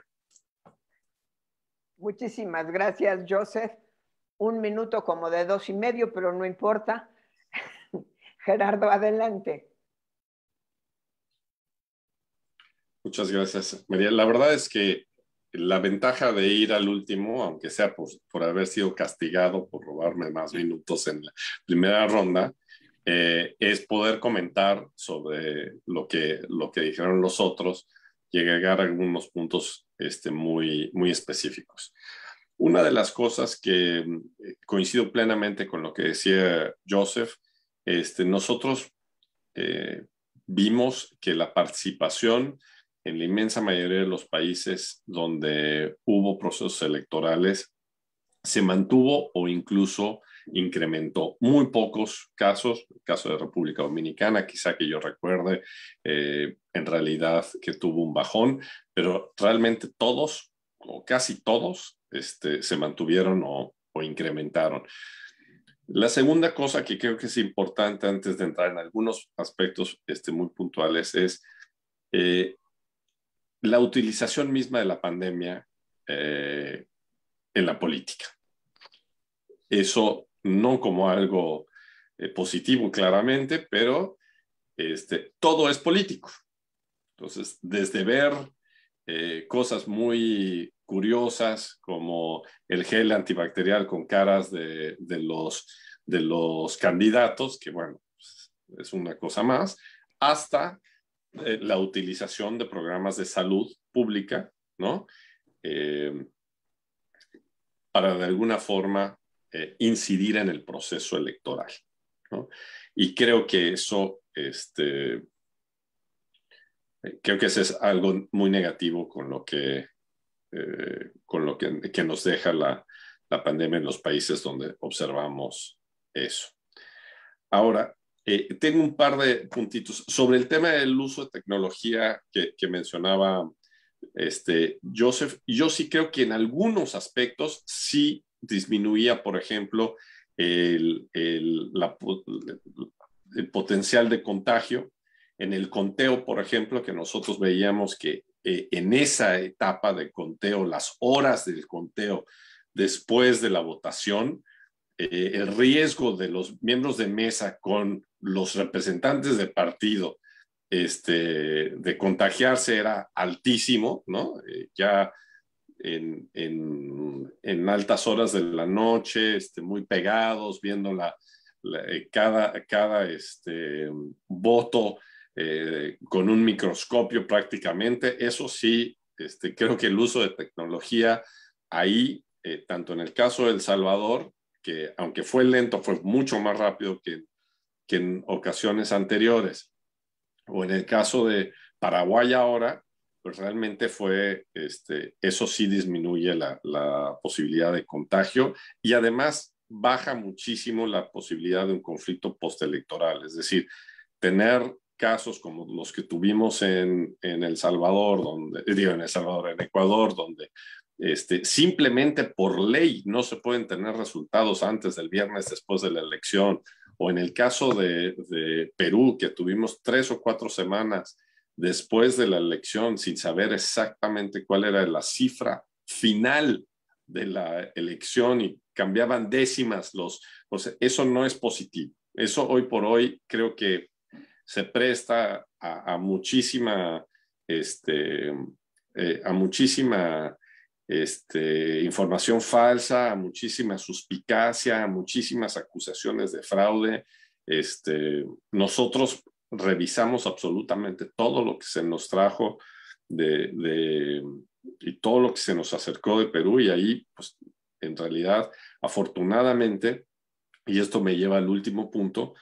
Muchísimas gracias, Joseph. Un minuto como de dos y medio, pero no importa. Gerardo, adelante. Muchas gracias, María. La verdad es que la ventaja de ir al último, aunque sea por, haber sido castigado por robarme más minutos en la primera ronda, eh, es poder comentar sobre lo que, lo que dijeron los otros, llegar a algunos puntos este, muy, muy específicos. Una de las cosas que eh, coincido plenamente con lo que decía Joseph, este, nosotros eh, vimos que la participación en la inmensa mayoría de los países donde hubo procesos electorales, se mantuvo o incluso incrementó. Muy pocos casos, el caso de República Dominicana, quizá que yo recuerde, eh, en realidad que tuvo un bajón, pero realmente todos, o casi todos, este, se mantuvieron o, incrementaron. La segunda cosa que creo que es importante antes de entrar en algunos aspectos este, muy puntuales es eh, la utilización misma de la pandemia eh, en la política. Eso no como algo eh, positivo claramente, pero este, todo es político. Entonces, desde ver eh, cosas muy curiosas como el gel antibacterial con caras de, los, de los candidatos, que bueno, pues, es una cosa más, hasta eh, la utilización de programas de salud pública, ¿no? Eh, para de alguna forma eh, incidir en el proceso electoral. ¿no? Y creo que eso, este, creo que eso es algo muy negativo con lo que, con lo que, nos deja la, la, pandemia en los países donde observamos eso. Ahora, eh, tengo un par de puntitos. Sobre el tema del uso de tecnología que, mencionaba este, Joseph, yo sí creo que en algunos aspectos sí disminuía, por ejemplo, el, potencial de contagio. En el conteo, por ejemplo, que nosotros veíamos que eh, en esa etapa de conteo, las horas del conteo después de la votación, eh, el riesgo de los miembros de mesa con los representantes de partido este, de contagiarse era altísimo, ¿no? Eh, ya en, altas horas de la noche, este, muy pegados, viendo eh, cada, cada este, voto con un microscopio prácticamente. Eso sí, este, creo que el uso de tecnología ahí, tanto en el caso de El Salvador que aunque fue lento, fue mucho más rápido que, en ocasiones anteriores. O en el caso de Paraguay ahora, pues realmente fue, este, eso sí disminuye la, posibilidad de contagio y además baja muchísimo la posibilidad de un conflicto postelectoral. Es decir, tener casos como los que tuvimos en, El Salvador, donde, digo, en El Salvador, en Ecuador, donde este, simplemente por ley no se pueden tener resultados antes del viernes después de la elección. O en el caso de, Perú, que tuvimos tres o cuatro semanas después de la elección sin saber exactamente cuál era la cifra final de la elección y cambiaban décimas los... eso no es positivo. Eso hoy por hoy creo que se presta a, muchísima, este, eh, a muchísima este, información falsa, muchísima suspicacia, muchísimas acusaciones de fraude. Este, nosotros revisamos absolutamente todo lo que se nos trajo de, y todo lo que se nos acercó de Perú y ahí, pues, en realidad, afortunadamente, y esto me lleva al último punto,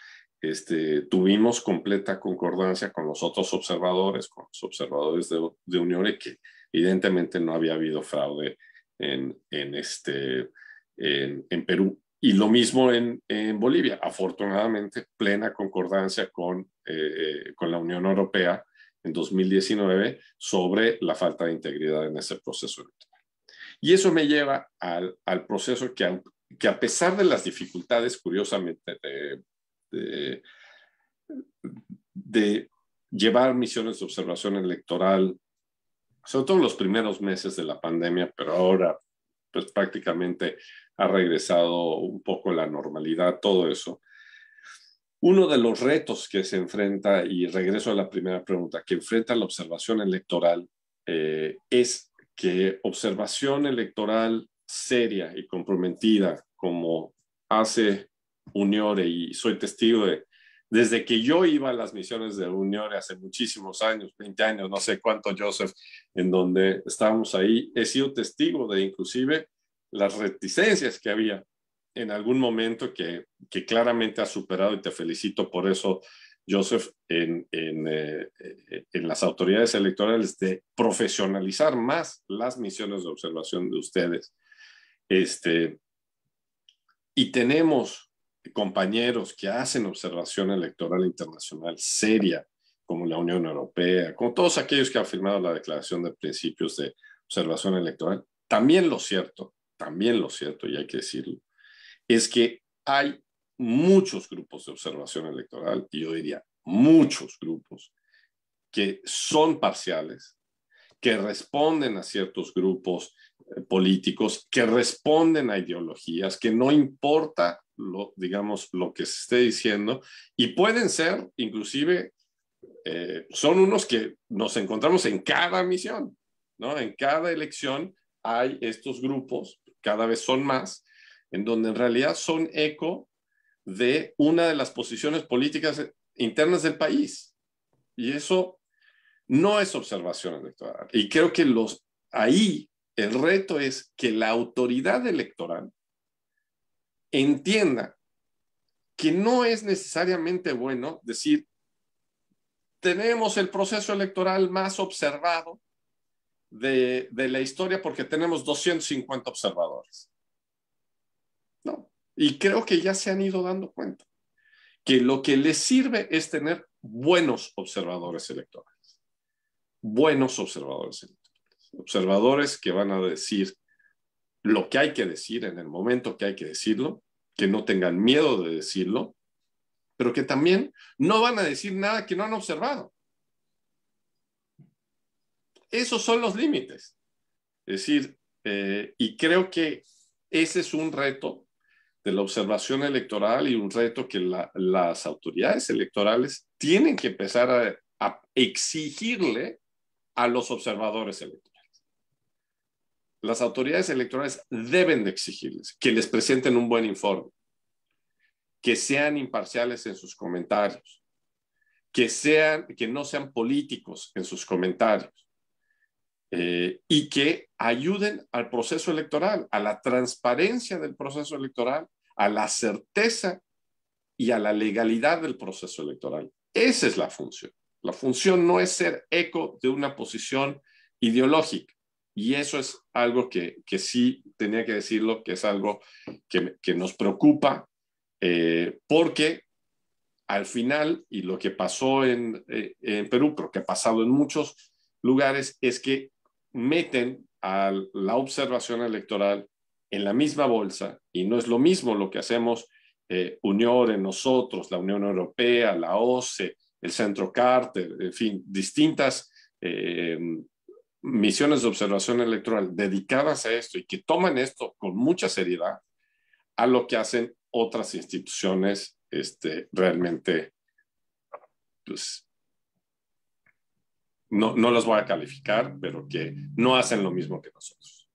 este, tuvimos completa concordancia con los otros observadores, con los observadores de, de Unión, que evidentemente no había habido fraude en, en este, en, Perú. Y lo mismo en, en Bolivia, afortunadamente, plena concordancia con, eh, con la Unión Europea en 2019 sobre la falta de integridad en ese proceso electoral. Y eso me lleva al, al proceso que a, que a pesar de las dificultades, curiosamente, de, de llevar misiones de observación electoral sobre todo los primeros meses de la pandemia, pero ahora pues prácticamente ha regresado un poco la normalidad, todo eso. Uno de los retos que se enfrenta, y regreso a la primera pregunta, que enfrenta la observación electoral eh, es que observación electoral seria y comprometida, como hace Unión, y soy testigo de desde que yo iba a las misiones de unión hace muchísimos años, 20 años, no sé cuánto, Joseph, en donde estábamos ahí, he sido testigo de inclusive las reticencias que había en algún momento que, que claramente has superado y te felicito por eso, Joseph, en, en, eh, eh, en las autoridades electorales de profesionalizar más las misiones de observación de ustedes. Este, y tenemos compañeros que hacen observación electoral internacional seria, como la Unión Europea, como todos aquellos que han firmado la Declaración de Principios de Observación Electoral, también lo cierto, también lo cierto, y hay que decirlo, es que hay muchos grupos de observación electoral, y yo diría muchos grupos, que son parciales, que responden a ciertos grupos eh, políticos, que responden a ideologías, que no importa lo, digamos, lo que se esté diciendo y pueden ser, inclusive, eh, son unos que nos encontramos en cada misión, ¿no? En cada elección hay estos grupos, cada vez son más, en donde en realidad son eco de una de las posiciones políticas internas del país. Y eso no es observación electoral. Y creo que los, ahí el reto es que la autoridad electoral entienda que no es necesariamente bueno decir, tenemos el proceso electoral más observado de, la historia porque tenemos 250 observadores. No, y creo que ya se han ido dando cuenta que lo que les sirve es tener buenos observadores electorales. Buenos observadores electorales. Observadores que van a decir lo que hay que decir en el momento que hay que decirlo, que no tengan miedo de decirlo, pero que también no van a decir nada que no han observado. Esos son los límites. Es decir, eh, y creo que ese es un reto de la observación electoral y un reto que las autoridades electorales tienen que empezar a, exigirle a los observadores electorales las autoridades electorales deben exigirles que les presenten un buen informe, que sean imparciales en sus comentarios, que, sean, que no sean políticos en sus comentarios eh, y que ayuden al proceso electoral, a la transparencia del proceso electoral, a la certeza y a la legalidad del proceso electoral. Esa es la función. La función no es ser eco de una posición ideológica. Y eso es algo que, sí tenía que decirlo, que es algo que, nos preocupa, eh, porque al final, y lo que pasó eh, en, Perú, pero que ha pasado en muchos lugares, es que meten a la observación electoral en la misma bolsa y no es lo mismo lo que hacemos eh, Unión en nosotros, la Unión Europea, la OCE, el Centro Carter, en fin, distintas misiones de observación electoral dedicadas a esto y que toman esto con mucha seriedad a lo que hacen otras instituciones este, realmente, pues, no, no las voy a calificar, pero que no hacen lo mismo que nosotros.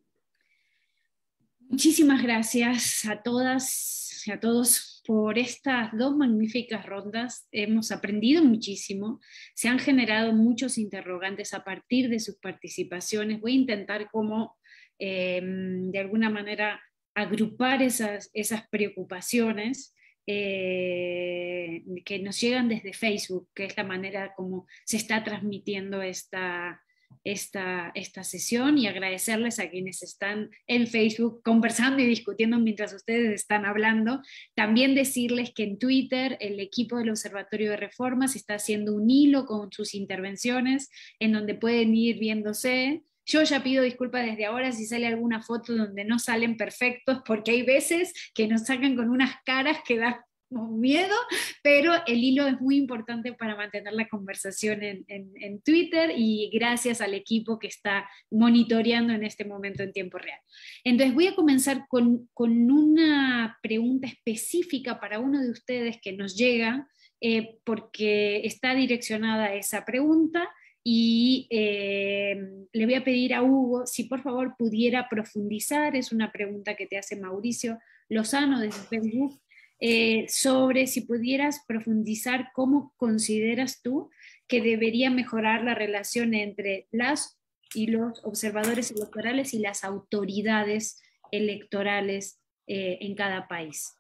Muchísimas gracias a todas y a todos por estas dos magníficas rondas. Hemos aprendido muchísimo, se han generado muchos interrogantes a partir de sus participaciones. Voy a intentar como, em, de alguna manera, agrupar esas, esas preocupaciones. Eh, que nos llegan desde Facebook, que es la manera como se está transmitiendo esta, esta, esta sesión y agradecerles a quienes están en Facebook conversando y discutiendo mientras ustedes están hablando. También decirles que en Twitter el equipo del Observatorio de Reformas está haciendo un hilo con sus intervenciones en donde pueden ir viéndose. Yo ya pido disculpas desde ahora si sale alguna foto donde no salen perfectos, porque hay veces que nos sacan con unas caras que da miedo, pero el hilo es muy importante para mantener la conversación en, Twitter y gracias al equipo que está monitoreando en este momento en tiempo real. Entonces voy a comenzar con, una pregunta específica para uno de ustedes que nos llega, eh, porque está direccionada esa pregunta y eh, le voy a pedir a Hugo si por favor pudiera profundizar, es una pregunta que te hace Mauricio Lozano desde Facebook, eh, sobre si pudieras profundizar cómo consideras tú que debería mejorar la relación entre las y los observadores electorales y las autoridades electorales eh, en cada país.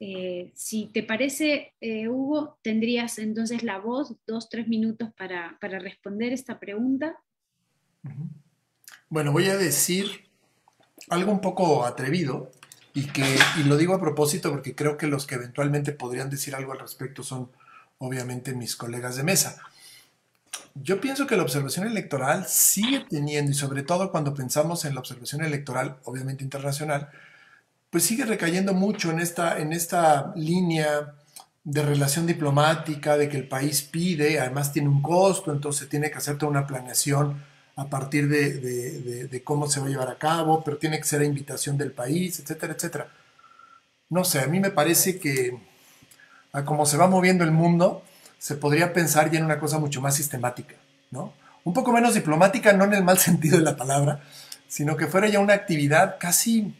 Eh, si te parece, Hugo, tendrías entonces la voz, dos, tres minutos para, para, responder esta pregunta. Bueno, voy a decir algo un poco atrevido, y que, lo digo a propósito porque creo que los que eventualmente podrían decir algo al respecto son obviamente mis colegas de mesa. Yo pienso que la observación electoral sigue teniendo, y sobre todo cuando pensamos en la observación electoral, obviamente internacional, pues sigue recayendo mucho en esta, en esta línea de relación diplomática, de que el país pide, además tiene un costo, entonces tiene que toda una planeación a partir de, cómo se va a llevar a cabo, pero tiene que ser a invitación del país, etcétera, etcétera. No sé, a mí me parece que a como se va moviendo el mundo, se podría pensar ya en una cosa mucho más sistemática, ¿no? Un poco menos diplomática, no en el mal sentido de la palabra, sino que fuera ya una actividad casi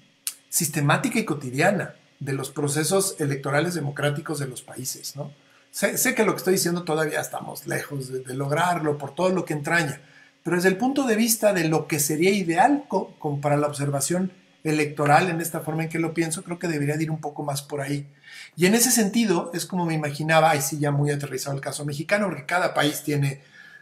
sistemática y cotidiana de los procesos electorales democráticos de los países, ¿no? Sé, que lo que estoy diciendo todavía estamos lejos de lograrlo por todo lo que entraña, pero desde el punto de vista de lo que sería ideal para la observación electoral, en esta forma en que lo pienso, creo que debería ir un poco más por ahí. Y en ese sentido, es como me imaginaba, ahí sí ya muy aterrizado el caso mexicano, porque cada país tiene,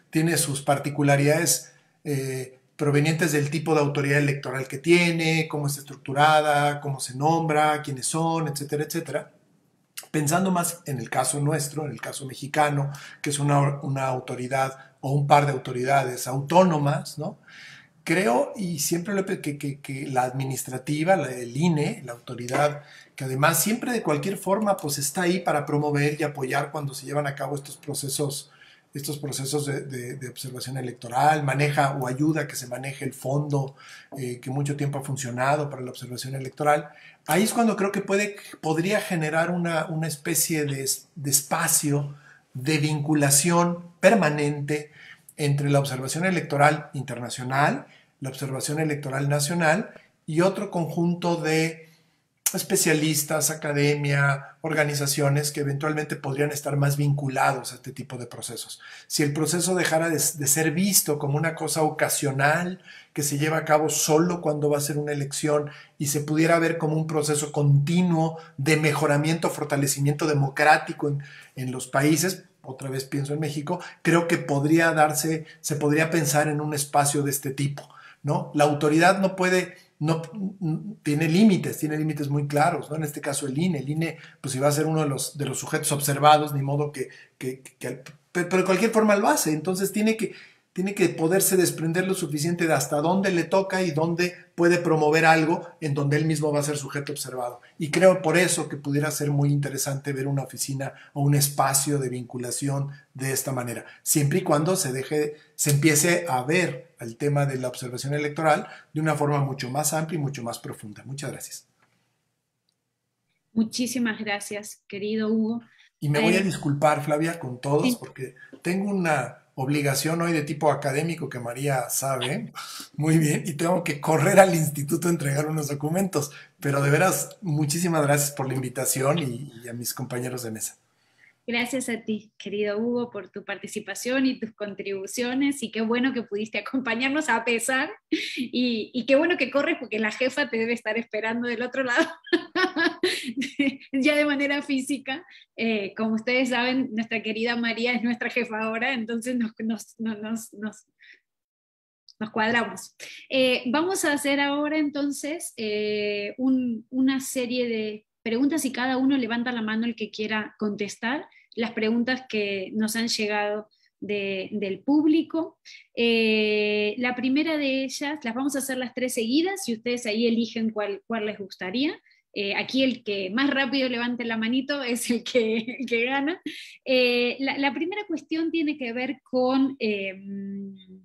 tiene sus particularidades eh, provenientes del tipo de autoridad electoral que tiene, cómo está estructurada, cómo se nombra, quiénes son, etcétera, etcétera. Pensando más en el caso nuestro, en el caso mexicano, que es una, una autoridad o un par de autoridades autónomas, ¿no? Creo, y siempre lo que, que, la administrativa, la, el INE, la autoridad, que además siempre de cualquier forma pues está ahí para promover y apoyar cuando se llevan a cabo estos procesos estos procesos de, observación electoral, maneja o ayuda que se maneje el fondo eh, que mucho tiempo ha funcionado para la observación electoral. Ahí es cuando creo que puede, podría generar una, especie de, de, espacio de vinculación permanente entre la observación electoral internacional, la observación electoral nacional y otro conjunto de especialistas, academia, organizaciones que eventualmente podrían estar más vinculados a este tipo de procesos. Si el proceso dejara de, ser visto como una cosa ocasional que se lleva a cabo solo cuando va a ser una elección y se pudiera ver como un proceso continuo de mejoramiento, fortalecimiento democrático en los países, otra vez pienso en México, creo que podría darse, se podría pensar en un espacio de este tipo, ¿no? La autoridad no puede, no, tiene límites, tiene límites muy claros, ¿no? En este caso el INE, el INE, pues iba va a ser uno de los, de los sujetos observados, ni modo que, que, pero de cualquier forma lo hace, entonces tiene que, tiene que poderse desprender lo suficiente de hasta dónde le toca y dónde puede promover algo en donde él mismo va a ser sujeto observado. Y creo por eso que pudiera ser muy interesante ver una oficina o un espacio de vinculación de esta manera, siempre y cuando se deje, se empiece a ver el tema de la observación electoral de una forma mucho más amplia y mucho más profunda. Muchas gracias. Muchísimas gracias, querido Hugo. Y me voy a eh, disculpar, Flavia, con todos, porque tengo una obligación hoy de tipo académico que María sabe muy bien y tengo que correr al instituto a entregar unos documentos. Pero de veras, muchísimas gracias por la invitación y, y a mis compañeros de mesa. Gracias a ti, querido Hugo, por tu participación y tus contribuciones y qué bueno que pudiste acompañarnos a pesar y, qué bueno que corres porque la jefa te debe estar esperando del otro lado, ya de manera física. Eh, como ustedes saben, nuestra querida María es nuestra jefa ahora, entonces nos, cuadramos. Eh, vamos a hacer ahora entonces eh, una serie de, preguntas y cada uno levanta la mano el que quiera contestar las preguntas que nos han llegado del público. Eh, la primera de ellas, las vamos a hacer las tres seguidas y ustedes ahí eligen cuál, cuál les gustaría. Eh, aquí el que más rápido levante la manito es el que, gana. Eh, la, primera cuestión tiene que ver con mm,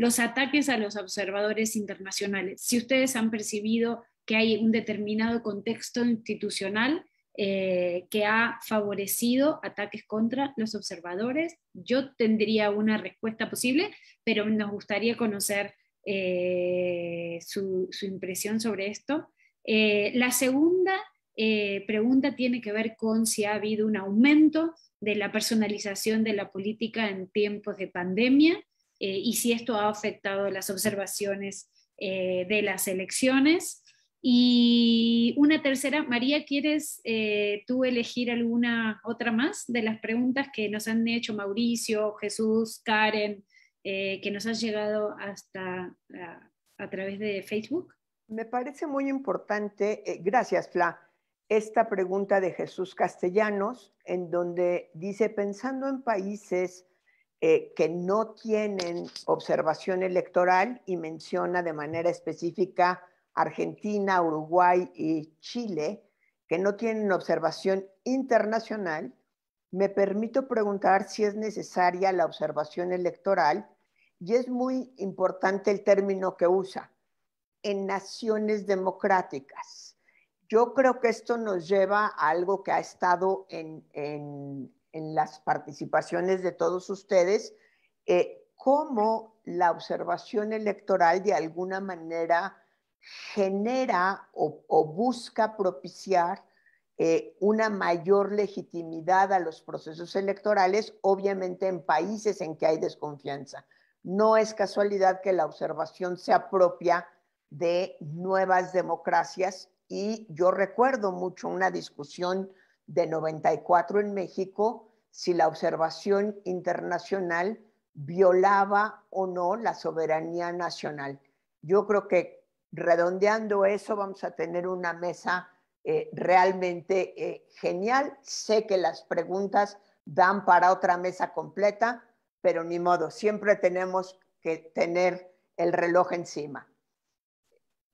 los ataques a los observadores internacionales. Si ustedes han percibido que hay un determinado contexto institucional eh, que ha favorecido ataques contra los observadores. Yo tendría una respuesta posible, pero nos gustaría conocer eh, su, impresión sobre esto. Eh, la segunda pregunta tiene que ver con si ha habido un aumento de la personalización de la política en tiempos de pandemia y si esto ha afectado las observaciones de las elecciones. Y una tercera, María, ¿quieres eh, tú elegir alguna otra más de las preguntas que nos han hecho Mauricio, Jesús, Karen, eh, que nos han llegado hasta a, través de Facebook? Me parece muy importante, eh, gracias Fla, esta pregunta de Jesús Castellanos, en donde dice, pensando en países que no tienen observación electoral y menciona de manera específica Argentina, Uruguay y Chile, que no tienen observación internacional, me permito preguntar si es necesaria la observación electoral y es muy importante el término que usa, en naciones democráticas. Yo creo que esto nos lleva a algo que ha estado en, las participaciones de todos ustedes, eh, cómo la observación electoral de alguna manera genera o, busca propiciar eh, una mayor legitimidad a los procesos electorales, obviamente en países en que hay desconfianza. No es casualidad que la observación sea propia de nuevas democracias y yo recuerdo mucho una discusión de 94 en México si la observación internacional violaba o no la soberanía nacional. Yo creo que redondeando eso, vamos a tener una mesa eh, realmente eh, genial. Sé que las preguntas dan para otra mesa completa, pero ni modo, siempre tenemos que tener el reloj encima.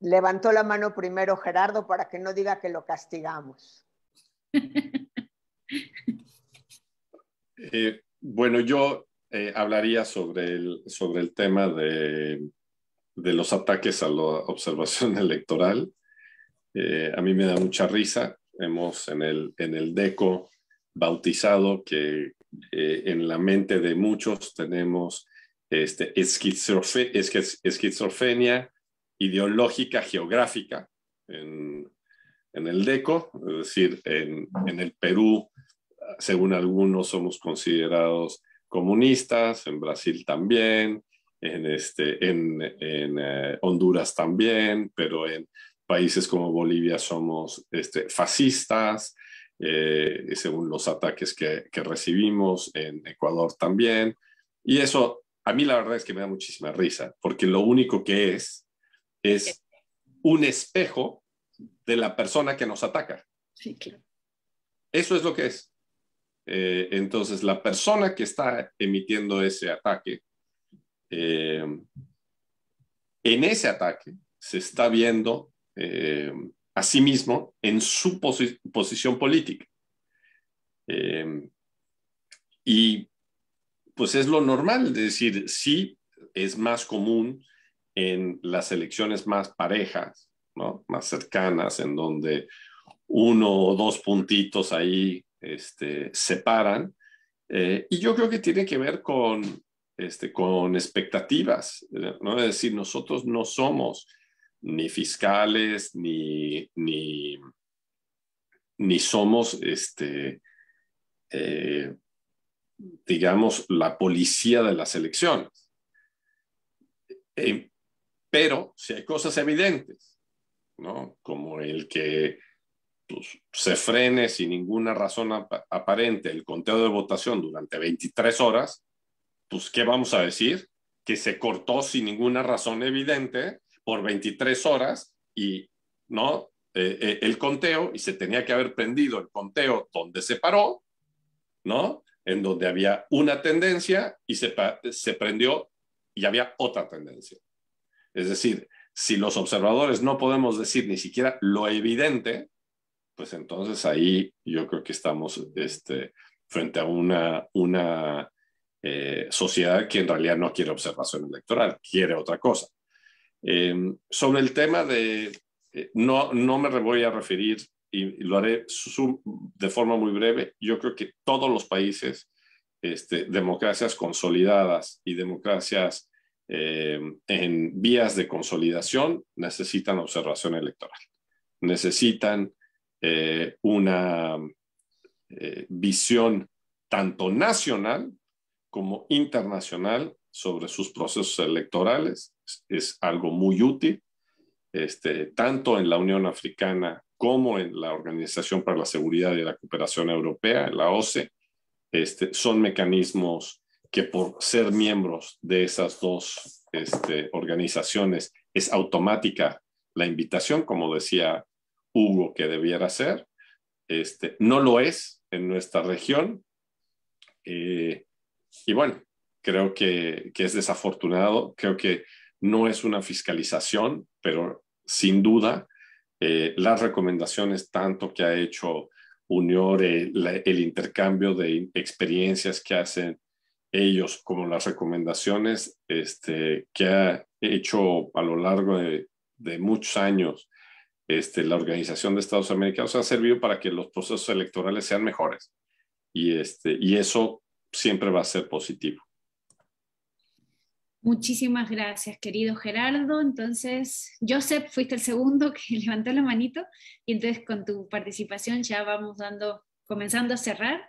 Levantó la mano primero Gerardo para que no diga que lo castigamos. Eh, bueno, yo hablaría sobre sobre el tema de de los ataques a la observación electoral. Eh, a mí me da mucha risa. Hemos en el, DECO bautizado que eh, en la mente de muchos tenemos este, esquizofrenia ideológica geográfica en, el DECO, es decir, en el Perú, según algunos somos considerados comunistas, en Brasil también, en, este, en, en eh, Honduras también, pero en países como Bolivia somos este, fascistas, eh, según los ataques que, que, recibimos en Ecuador también. Y eso, a mí la verdad es que me da muchísima risa, porque lo único que es es un espejo de la persona que nos ataca. Sí, claro. Eso es lo que es. Eh, entonces, la persona que está emitiendo ese ataque eh, en ese ataque se está viendo eh, a sí mismo en su posición política. Eh, y pues es lo normal, es decir, sí es más común en las elecciones más parejas, más cercanas, en donde uno o dos puntitos ahí este, separan. y yo creo que tiene que ver con este, con expectativas, eh, ¿no? Es decir, nosotros no somos ni fiscales, ni, ni, somos, este, eh, digamos, la policía de las elecciones. Eh, pero si hay cosas evidentes, ¿no? Como el que pues, se frene sin ninguna razón aparente el conteo de votación durante 23 horas, pues, ¿qué vamos a decir? Que se cortó sin ninguna razón evidente por 23 horas y, ¿no? Eh, eh, el conteo y se tenía que haber prendido el conteo donde se paró, ¿no? En donde había una tendencia y se, se prendió y había otra tendencia. Es decir, si los observadores no podemos decir ni siquiera lo evidente, pues entonces ahí yo creo que estamos este, frente a una, una eh, sociedad que en realidad no quiere observación electoral, quiere otra cosa. Em, sobre el tema de, eh, no, no me voy a referir y, lo haré de forma muy breve, yo creo que todos los países, este, democracias consolidadas y democracias em, en vías de consolidación, necesitan observación electoral, necesitan eh, una visión tanto nacional como internacional sobre sus procesos electorales. Es, algo muy útil, este, tanto en la Unión Africana como en la Organización para la Seguridad y la Cooperación Europea, la OCE. Este, son mecanismos que por ser miembros de esas dos este, organizaciones es automática la invitación, como decía Hugo que debiera ser. Este, no lo es en nuestra región. Eh, y bueno, creo que, que es desafortunado, creo que no es una fiscalización, pero sin duda eh, las recomendaciones tanto que ha hecho Unión, eh, el, intercambio de experiencias que hacen ellos, como las recomendaciones este, que ha hecho a lo largo de, de muchos años este, la Organización de Estados Americanos, ha servido para que los procesos electorales sean mejores. Y, este, y eso siempre va a ser positivo. Muchísimas gracias, querido Gerardo. Entonces, Joseph, fuiste el segundo que levantó la manito y entonces con tu participación ya vamos dando, comenzando a cerrar.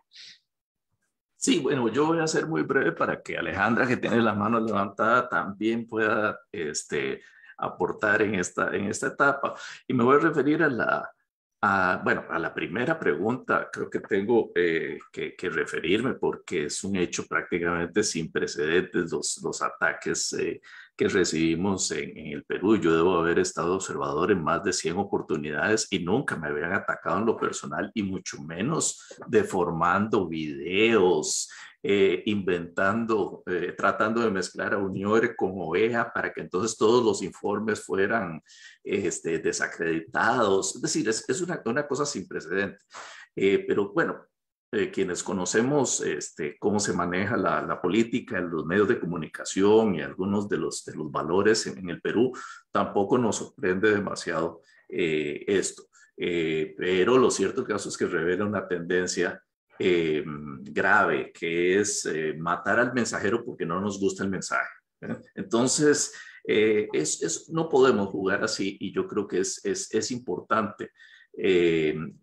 Sí, bueno, yo voy a ser muy breve para que Alejandra, que tiene las manos levantadas, también pueda este, aportar en esta, en esta etapa. Y me voy a referir a la, Ah, bueno, a la primera pregunta creo que tengo eh, que, referirme porque es un hecho prácticamente sin precedentes los, ataques eh, que recibimos en, el Perú. Yo debo haber estado observador en más de 100 oportunidades y nunca me habían atacado en lo personal y mucho menos deformando videos, eh, inventando, eh, tratando de mezclar a Uniore con Oveja para que entonces todos los informes fueran este, desacreditados. Es decir, es, una, una cosa sin precedente. Eh, pero bueno, eh, quienes conocemos este, cómo se maneja la, política política, los medios de comunicación y algunos de los, valores en, el Perú, tampoco nos sorprende demasiado eh, esto. Eh, pero lo cierto caso es que revela una tendencia grave, que es matar al mensajero porque no nos gusta el mensaje. Entonces, no podemos jugar así y yo creo que es, es importante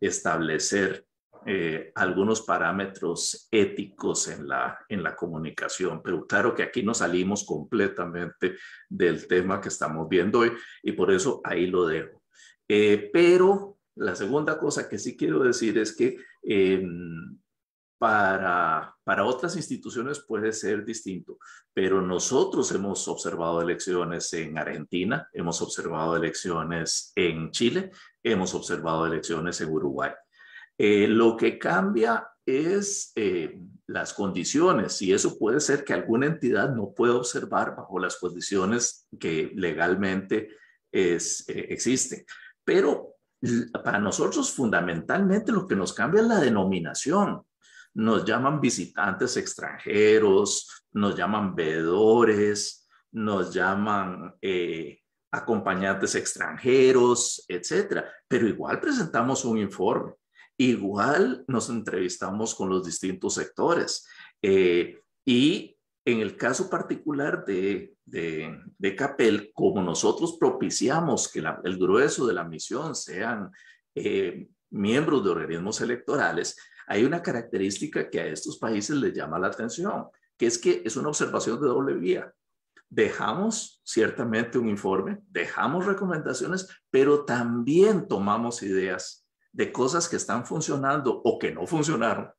establecer eh, algunos parámetros éticos en la, en la comunicación, pero claro que aquí no salimos completamente del tema que estamos viendo hoy y por eso ahí lo dejo. Eh, pero la segunda cosa que sí quiero decir es que eh, para, para otras instituciones puede ser distinto, pero nosotros hemos observado elecciones en Argentina, hemos observado elecciones en Chile, hemos observado elecciones en Uruguay. Eh, lo que cambia es eh, las condiciones y eso puede ser que alguna entidad no pueda observar bajo las condiciones que legalmente es, eh, existen. Pero para nosotros fundamentalmente lo que nos cambia es la denominación. Nos llaman visitantes extranjeros, nos llaman veedores, nos llaman acompañantes extranjeros, etcétera. Pero igual presentamos un informe Igual nos entrevistamos con los distintos sectores eh, y en el caso particular de, de, Capel, como nosotros propiciamos que el grueso de la misión sean eh, miembros de organismos electorales, hay una característica que a estos países les llama la atención, que es que es una observación de doble vía. Dejamos ciertamente un informe, dejamos recomendaciones, pero también tomamos ideas de cosas que están funcionando o que no funcionaron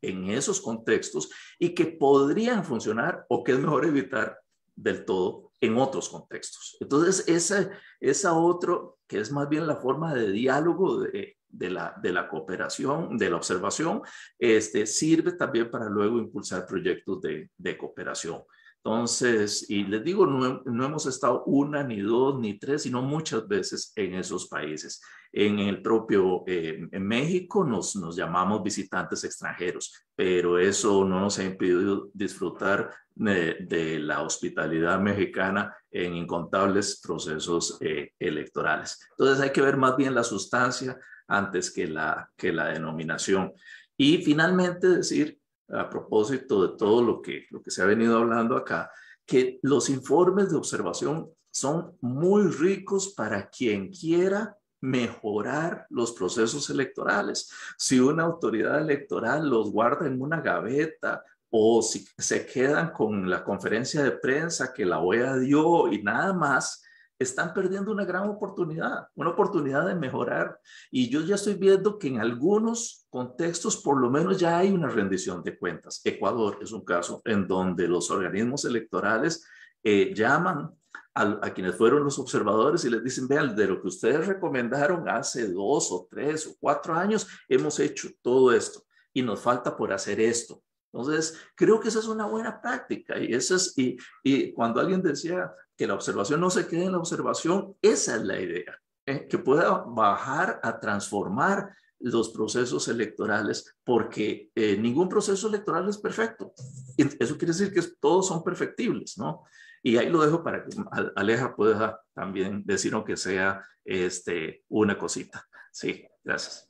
en esos contextos y que podrían funcionar o que es mejor evitar del todo en otros contextos. Entonces, esa, esa otro, que es más bien la forma de diálogo de, la, cooperación, de la observación, este, sirve también para luego impulsar proyectos de cooperación. Entonces, y les digo, no, hemos estado una, ni dos, ni tres, sino muchas veces en esos países. En el propio eh, México nos, llamamos visitantes extranjeros, pero eso no nos ha impedido disfrutar de, la hospitalidad mexicana en incontables procesos eh, electorales. Entonces hay que ver más bien la sustancia antes que la denominación. Y finalmente decir a propósito de todo lo que, lo que se ha venido hablando acá, que los informes de observación son muy ricos para quien quiera mejorar los procesos electorales. Si una autoridad electoral los guarda en una gaveta o si se quedan con la conferencia de prensa que la OEA dio y nada más, están perdiendo una gran oportunidad, una oportunidad de mejorar. Y yo ya estoy viendo que en algunos contextos por lo menos ya hay una rendición de cuentas. Ecuador es un caso en donde los organismos electorales eh, llaman a, quienes fueron los observadores y les dicen, vean, de lo que ustedes recomendaron hace dos o tres o cuatro años, hemos hecho todo esto y nos falta por hacer esto. Entonces, creo que esa es una buena práctica y, eso es, y cuando alguien decía, que la observación no se quede en la observación, esa es la idea, ¿eh? que pueda bajar a transformar los procesos electorales, porque eh, ningún proceso electoral es perfecto. Eso quiere decir que todos son perfectibles, ¿no? Y ahí lo dejo para que Aleja pueda también decir, aunque sea este, una cosita. Sí, gracias.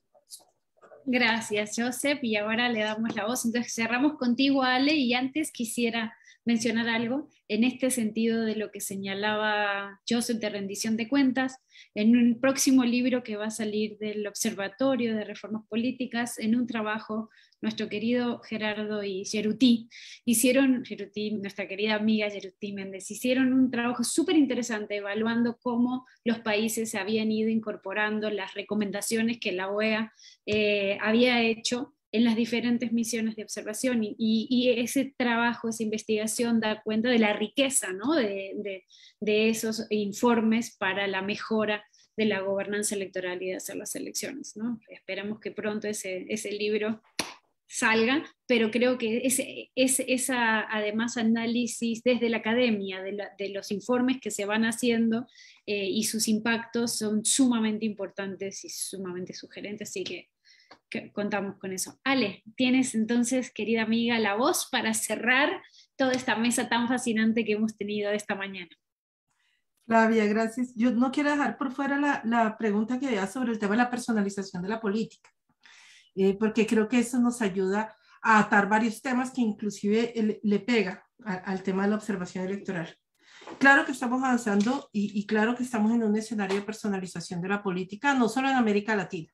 Gracias, Joseph. Y ahora le damos la voz. Entonces cerramos contigo, Ale. Y antes quisiera mencionar algo en este sentido de lo que señalaba Joseph de rendición de cuentas, en un próximo libro que va a salir del Observatorio de Reformas Políticas, en un trabajo, nuestro querido Gerardo y Gerutí, hicieron, Gerutí, nuestra querida amiga Gerutí Méndez, hicieron un trabajo súper interesante evaluando cómo los países habían ido incorporando las recomendaciones que la OEA eh, había hecho en las diferentes misiones de observación y, ese trabajo, esa investigación da cuenta de la riqueza ¿no? de, de, esos informes para la mejora de la gobernanza electoral y de hacer las elecciones. ¿no? Esperamos que pronto ese, ese, libro salga, pero creo que ese, esa, además análisis desde la academia de, los informes que se van haciendo eh, y sus impactos son sumamente importantes y sumamente sugerentes, así que contamos con eso. Ale, tienes entonces, querida amiga, la voz para cerrar toda esta mesa tan fascinante que hemos tenido esta mañana. Flavia, gracias. Yo no quiero dejar por fuera la, la pregunta que había sobre el tema de la personalización de la política, eh, porque creo que eso nos ayuda a atar varios temas que inclusive le, pega al tema de la observación electoral. Claro que estamos avanzando y, y, claro que estamos en un escenario de personalización de la política, no solo en América Latina,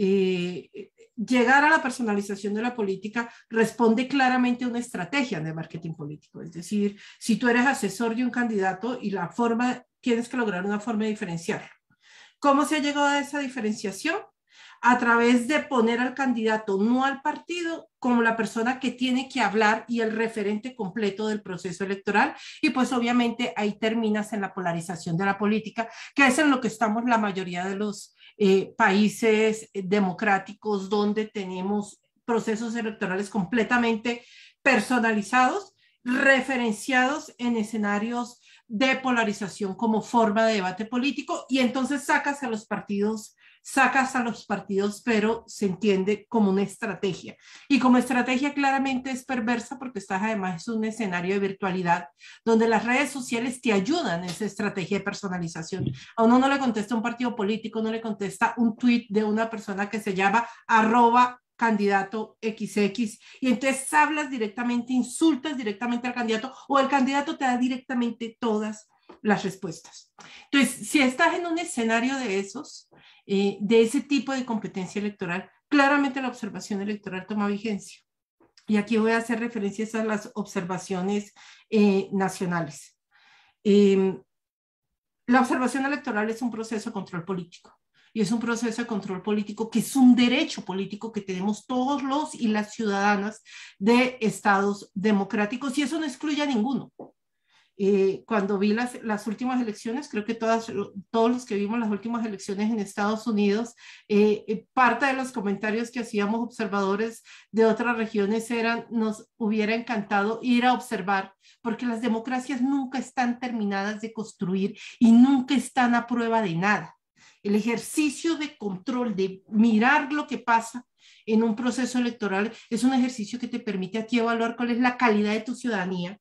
eh, eh, llegar a la personalización de la política responde claramente a una estrategia de marketing político. Es decir, si tú eres asesor de un candidato y la forma, tienes que lograr una forma de diferenciar, ¿Cómo se ha llegado a esa diferenciación? a través de poner al candidato, no al partido, como la persona que tiene que hablar y el referente completo del proceso electoral. Y pues obviamente ahí terminas en la polarización de la política, que es en lo que estamos la mayoría de los eh, países eh, democráticos donde tenemos procesos electorales completamente personalizados, referenciados en escenarios de polarización como forma de debate político y entonces sacas a los partidos sacas a los partidos, pero se entiende como una estrategia. Y como estrategia claramente es perversa porque estás además en un escenario de virtualidad donde las redes sociales te ayudan en esa estrategia de personalización. A uno no le contesta un partido político, no le contesta un tweet de una persona que se llama arroba candidato XX y entonces hablas directamente, insultas directamente al candidato o el candidato te da directamente todas las respuestas. Entonces, si estás en un escenario de esos, eh, de ese tipo de competencia electoral, claramente la observación electoral toma vigencia. Y aquí voy a hacer referencias a las observaciones eh, nacionales. Em, la observación electoral es un proceso de control político y es un proceso de control político que es un derecho político que tenemos todos los y las ciudadanas de estados democráticos y eso no excluye a ninguno. Eh, cuando vi las, últimas elecciones, creo que todas, todos los que vimos las últimas elecciones en Estados Unidos, eh, eh, parte de los comentarios que hacíamos observadores de otras regiones eran, nos hubiera encantado ir a observar, porque las democracias nunca están terminadas de construir y nunca están a prueba de nada. El ejercicio de control, de mirar lo que pasa en un proceso electoral, es un ejercicio que te permite a ti evaluar cuál es la calidad de tu ciudadanía,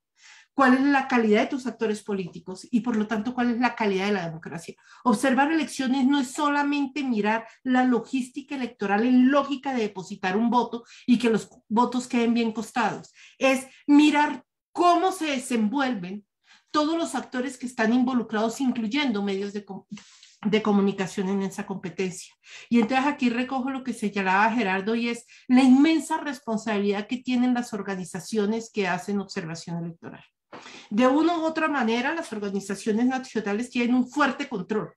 cuál es la calidad de tus actores políticos y por lo tanto cuál es la calidad de la democracia. Observar elecciones no es solamente mirar la logística electoral en lógica de depositar un voto y que los votos queden bien costados, es mirar cómo se desenvuelven todos los actores que están involucrados, incluyendo medios de, comunicación en esa competencia. Y entonces aquí recojo lo que señalaba Gerardo y es la inmensa responsabilidad que tienen las organizaciones que hacen observación electoral. De una u otra manera, las organizaciones nacionales tienen un fuerte control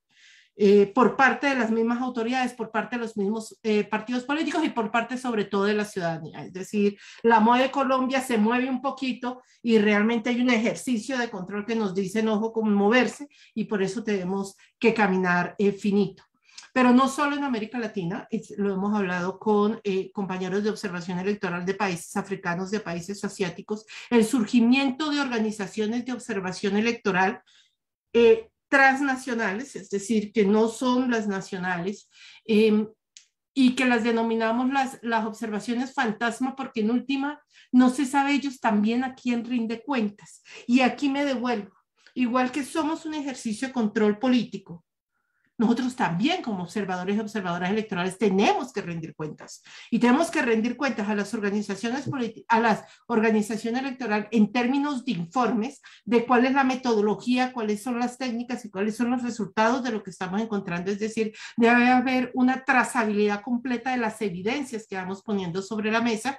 eh, por parte de las mismas autoridades, por parte de los mismos eh, partidos políticos y por parte sobre todo de la ciudadanía. Es decir, la moda e de Colombia se mueve un poquito y realmente hay un ejercicio de control que nos dice, ojo, con moverse y por eso tenemos que caminar eh, finito. Pero no solo en América Latina, lo hemos hablado con eh, compañeros de observación electoral de países africanos, de países asiáticos, el surgimiento de organizaciones de observación electoral. Eh, transnacionales, es decir, que no son las nacionales, em, y que las denominamos las, las observaciones fantasma porque en última no se sabe ellos también a quién rinde cuentas. Y aquí me devuelvo. Igual que somos un ejercicio de control político, nosotros también como observadores y observadoras electorales tenemos que rendir cuentas y tenemos que rendir cuentas a las organizaciones a las organizaciones electorales en términos de informes de cuál es la metodología, cuáles son las técnicas y cuáles son los resultados de lo que estamos encontrando, es decir, debe haber una trazabilidad completa de las evidencias que vamos poniendo sobre la mesa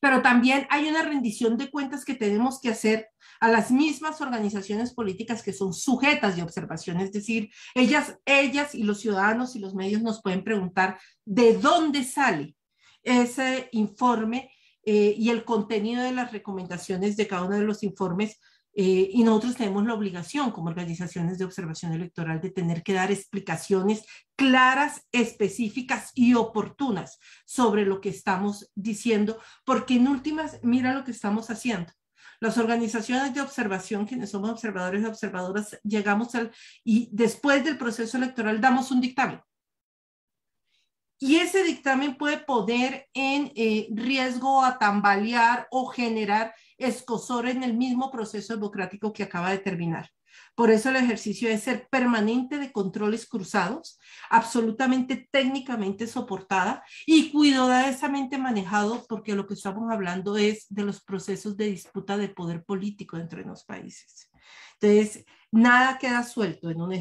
pero también hay una rendición de cuentas que tenemos que hacer a las mismas organizaciones políticas que son sujetas de observación, es decir, ellas, ellas y los ciudadanos y los medios nos pueden preguntar de dónde sale ese informe eh, y el contenido de las recomendaciones de cada uno de los informes eh, y nosotros tenemos la obligación como organizaciones de observación electoral de tener que dar explicaciones claras, específicas y oportunas sobre lo que estamos diciendo, porque en últimas, mira lo que estamos haciendo. Las organizaciones de observación, quienes somos observadores y observadoras, llegamos al, y después del proceso electoral damos un dictamen. Y ese dictamen puede poner en eh, riesgo a tambalear o generar escozor en el mismo proceso democrático que acaba de terminar. Por eso el ejercicio es ser permanente de controles cruzados, absolutamente técnicamente soportada y cuidadosamente manejado, porque lo que estamos hablando es de los procesos de disputa de poder político dentro de los países. Entonces, nada queda suelto en un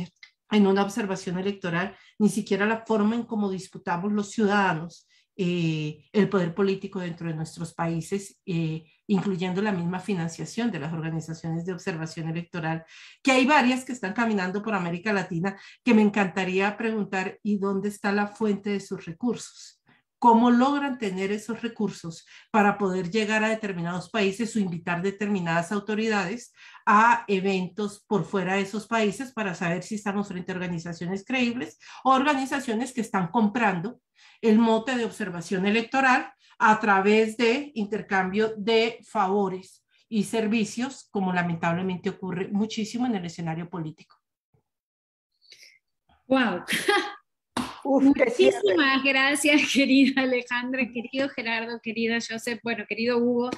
en una observación electoral, ni siquiera la forma en cómo disputamos los ciudadanos eh, el poder político dentro de nuestros países eh, incluyendo la misma financiación de las organizaciones de observación electoral, que hay varias que están caminando por América Latina, que me encantaría preguntar, ¿y dónde está la fuente de sus recursos? cómo logran tener esos recursos para poder llegar a determinados países o invitar determinadas autoridades a eventos por fuera de esos países para saber si estamos frente a organizaciones creíbles o organizaciones que están comprando el mote de observación electoral a través de intercambio de favores y servicios, como lamentablemente ocurre muchísimo en el escenario político. ¡Wow! Muchísimas gracias, querida Alejandra, querido Gerardo, querida Joseph, bueno, querido Hugo,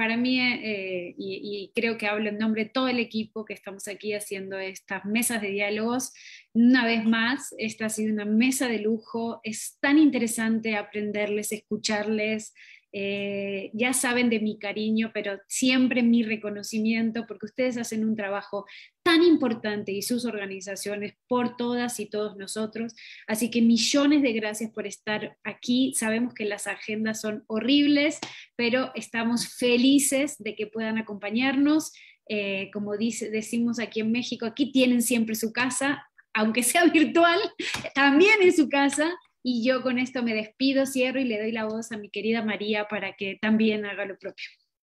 para mí, eh, y, y, creo que hablo en nombre de todo el equipo que estamos aquí haciendo estas mesas de diálogos, una vez más, esta ha sido una mesa de lujo, es tan interesante aprenderles, escucharles, eh, ya saben de mi cariño, pero siempre mi reconocimiento, porque ustedes hacen un trabajo tan importante y sus organizaciones por todas y todos nosotros. Así que millones de gracias por estar aquí. Sabemos que las agendas son horribles, pero estamos felices de que puedan acompañarnos. Eh, como dice, decimos aquí en México, aquí tienen siempre su casa, aunque sea virtual, también en su casa. Y yo con esto me despido, cierro y le doy la voz a mi querida María para que también haga lo propio.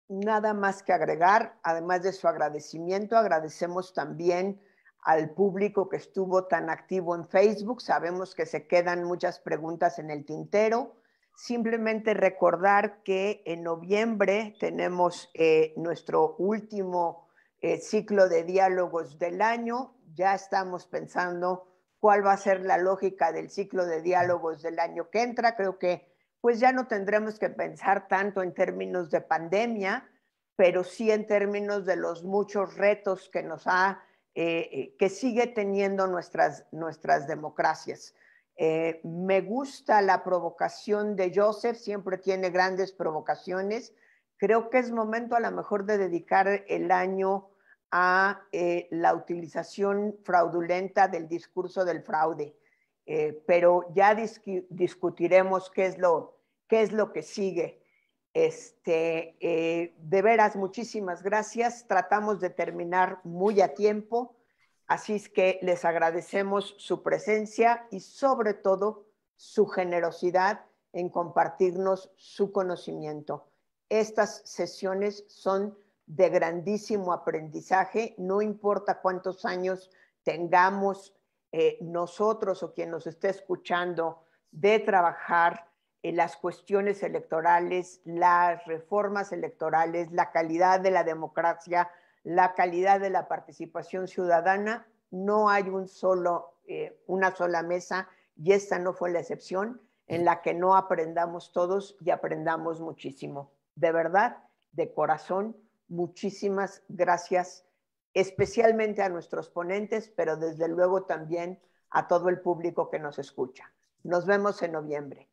Nada más que agregar, además de su agradecimiento, agradecemos también al público que estuvo tan activo en Facebook. Sabemos que se quedan muchas preguntas en el tintero. Simplemente recordar que en noviembre tenemos eh, nuestro último eh, ciclo de diálogos del año. Ya estamos pensando cuál va a ser la lógica del ciclo de diálogos del año que entra. Creo que pues ya no tendremos que pensar tanto en términos de pandemia, pero sí en términos de los muchos retos que nos ha, eh, eh, que sigue teniendo nuestras, nuestras democracias. Eh, me gusta la provocación de Joseph, siempre tiene grandes provocaciones. Creo que es momento a lo mejor de dedicar el año a eh, la utilización fraudulenta del discurso del fraude. Eh, pero ya discutiremos qué es lo, qué es lo que sigue. Este, eh, de veras, muchísimas gracias. Tratamos de terminar muy a tiempo, así es que les agradecemos su presencia y sobre todo su generosidad en compartirnos su conocimiento. Estas sesiones son de grandísimo aprendizaje, no importa cuántos años tengamos eh, nosotros o quien nos esté escuchando de trabajar en las cuestiones electorales, las reformas electorales, la calidad de la democracia, la calidad de la participación ciudadana, no hay un solo, eh, una sola mesa y esta no fue la excepción en la que no aprendamos todos y aprendamos muchísimo. De verdad, de corazón, muchísimas gracias, especialmente a nuestros ponentes, pero desde luego también a todo el público que nos escucha. Nos vemos en noviembre.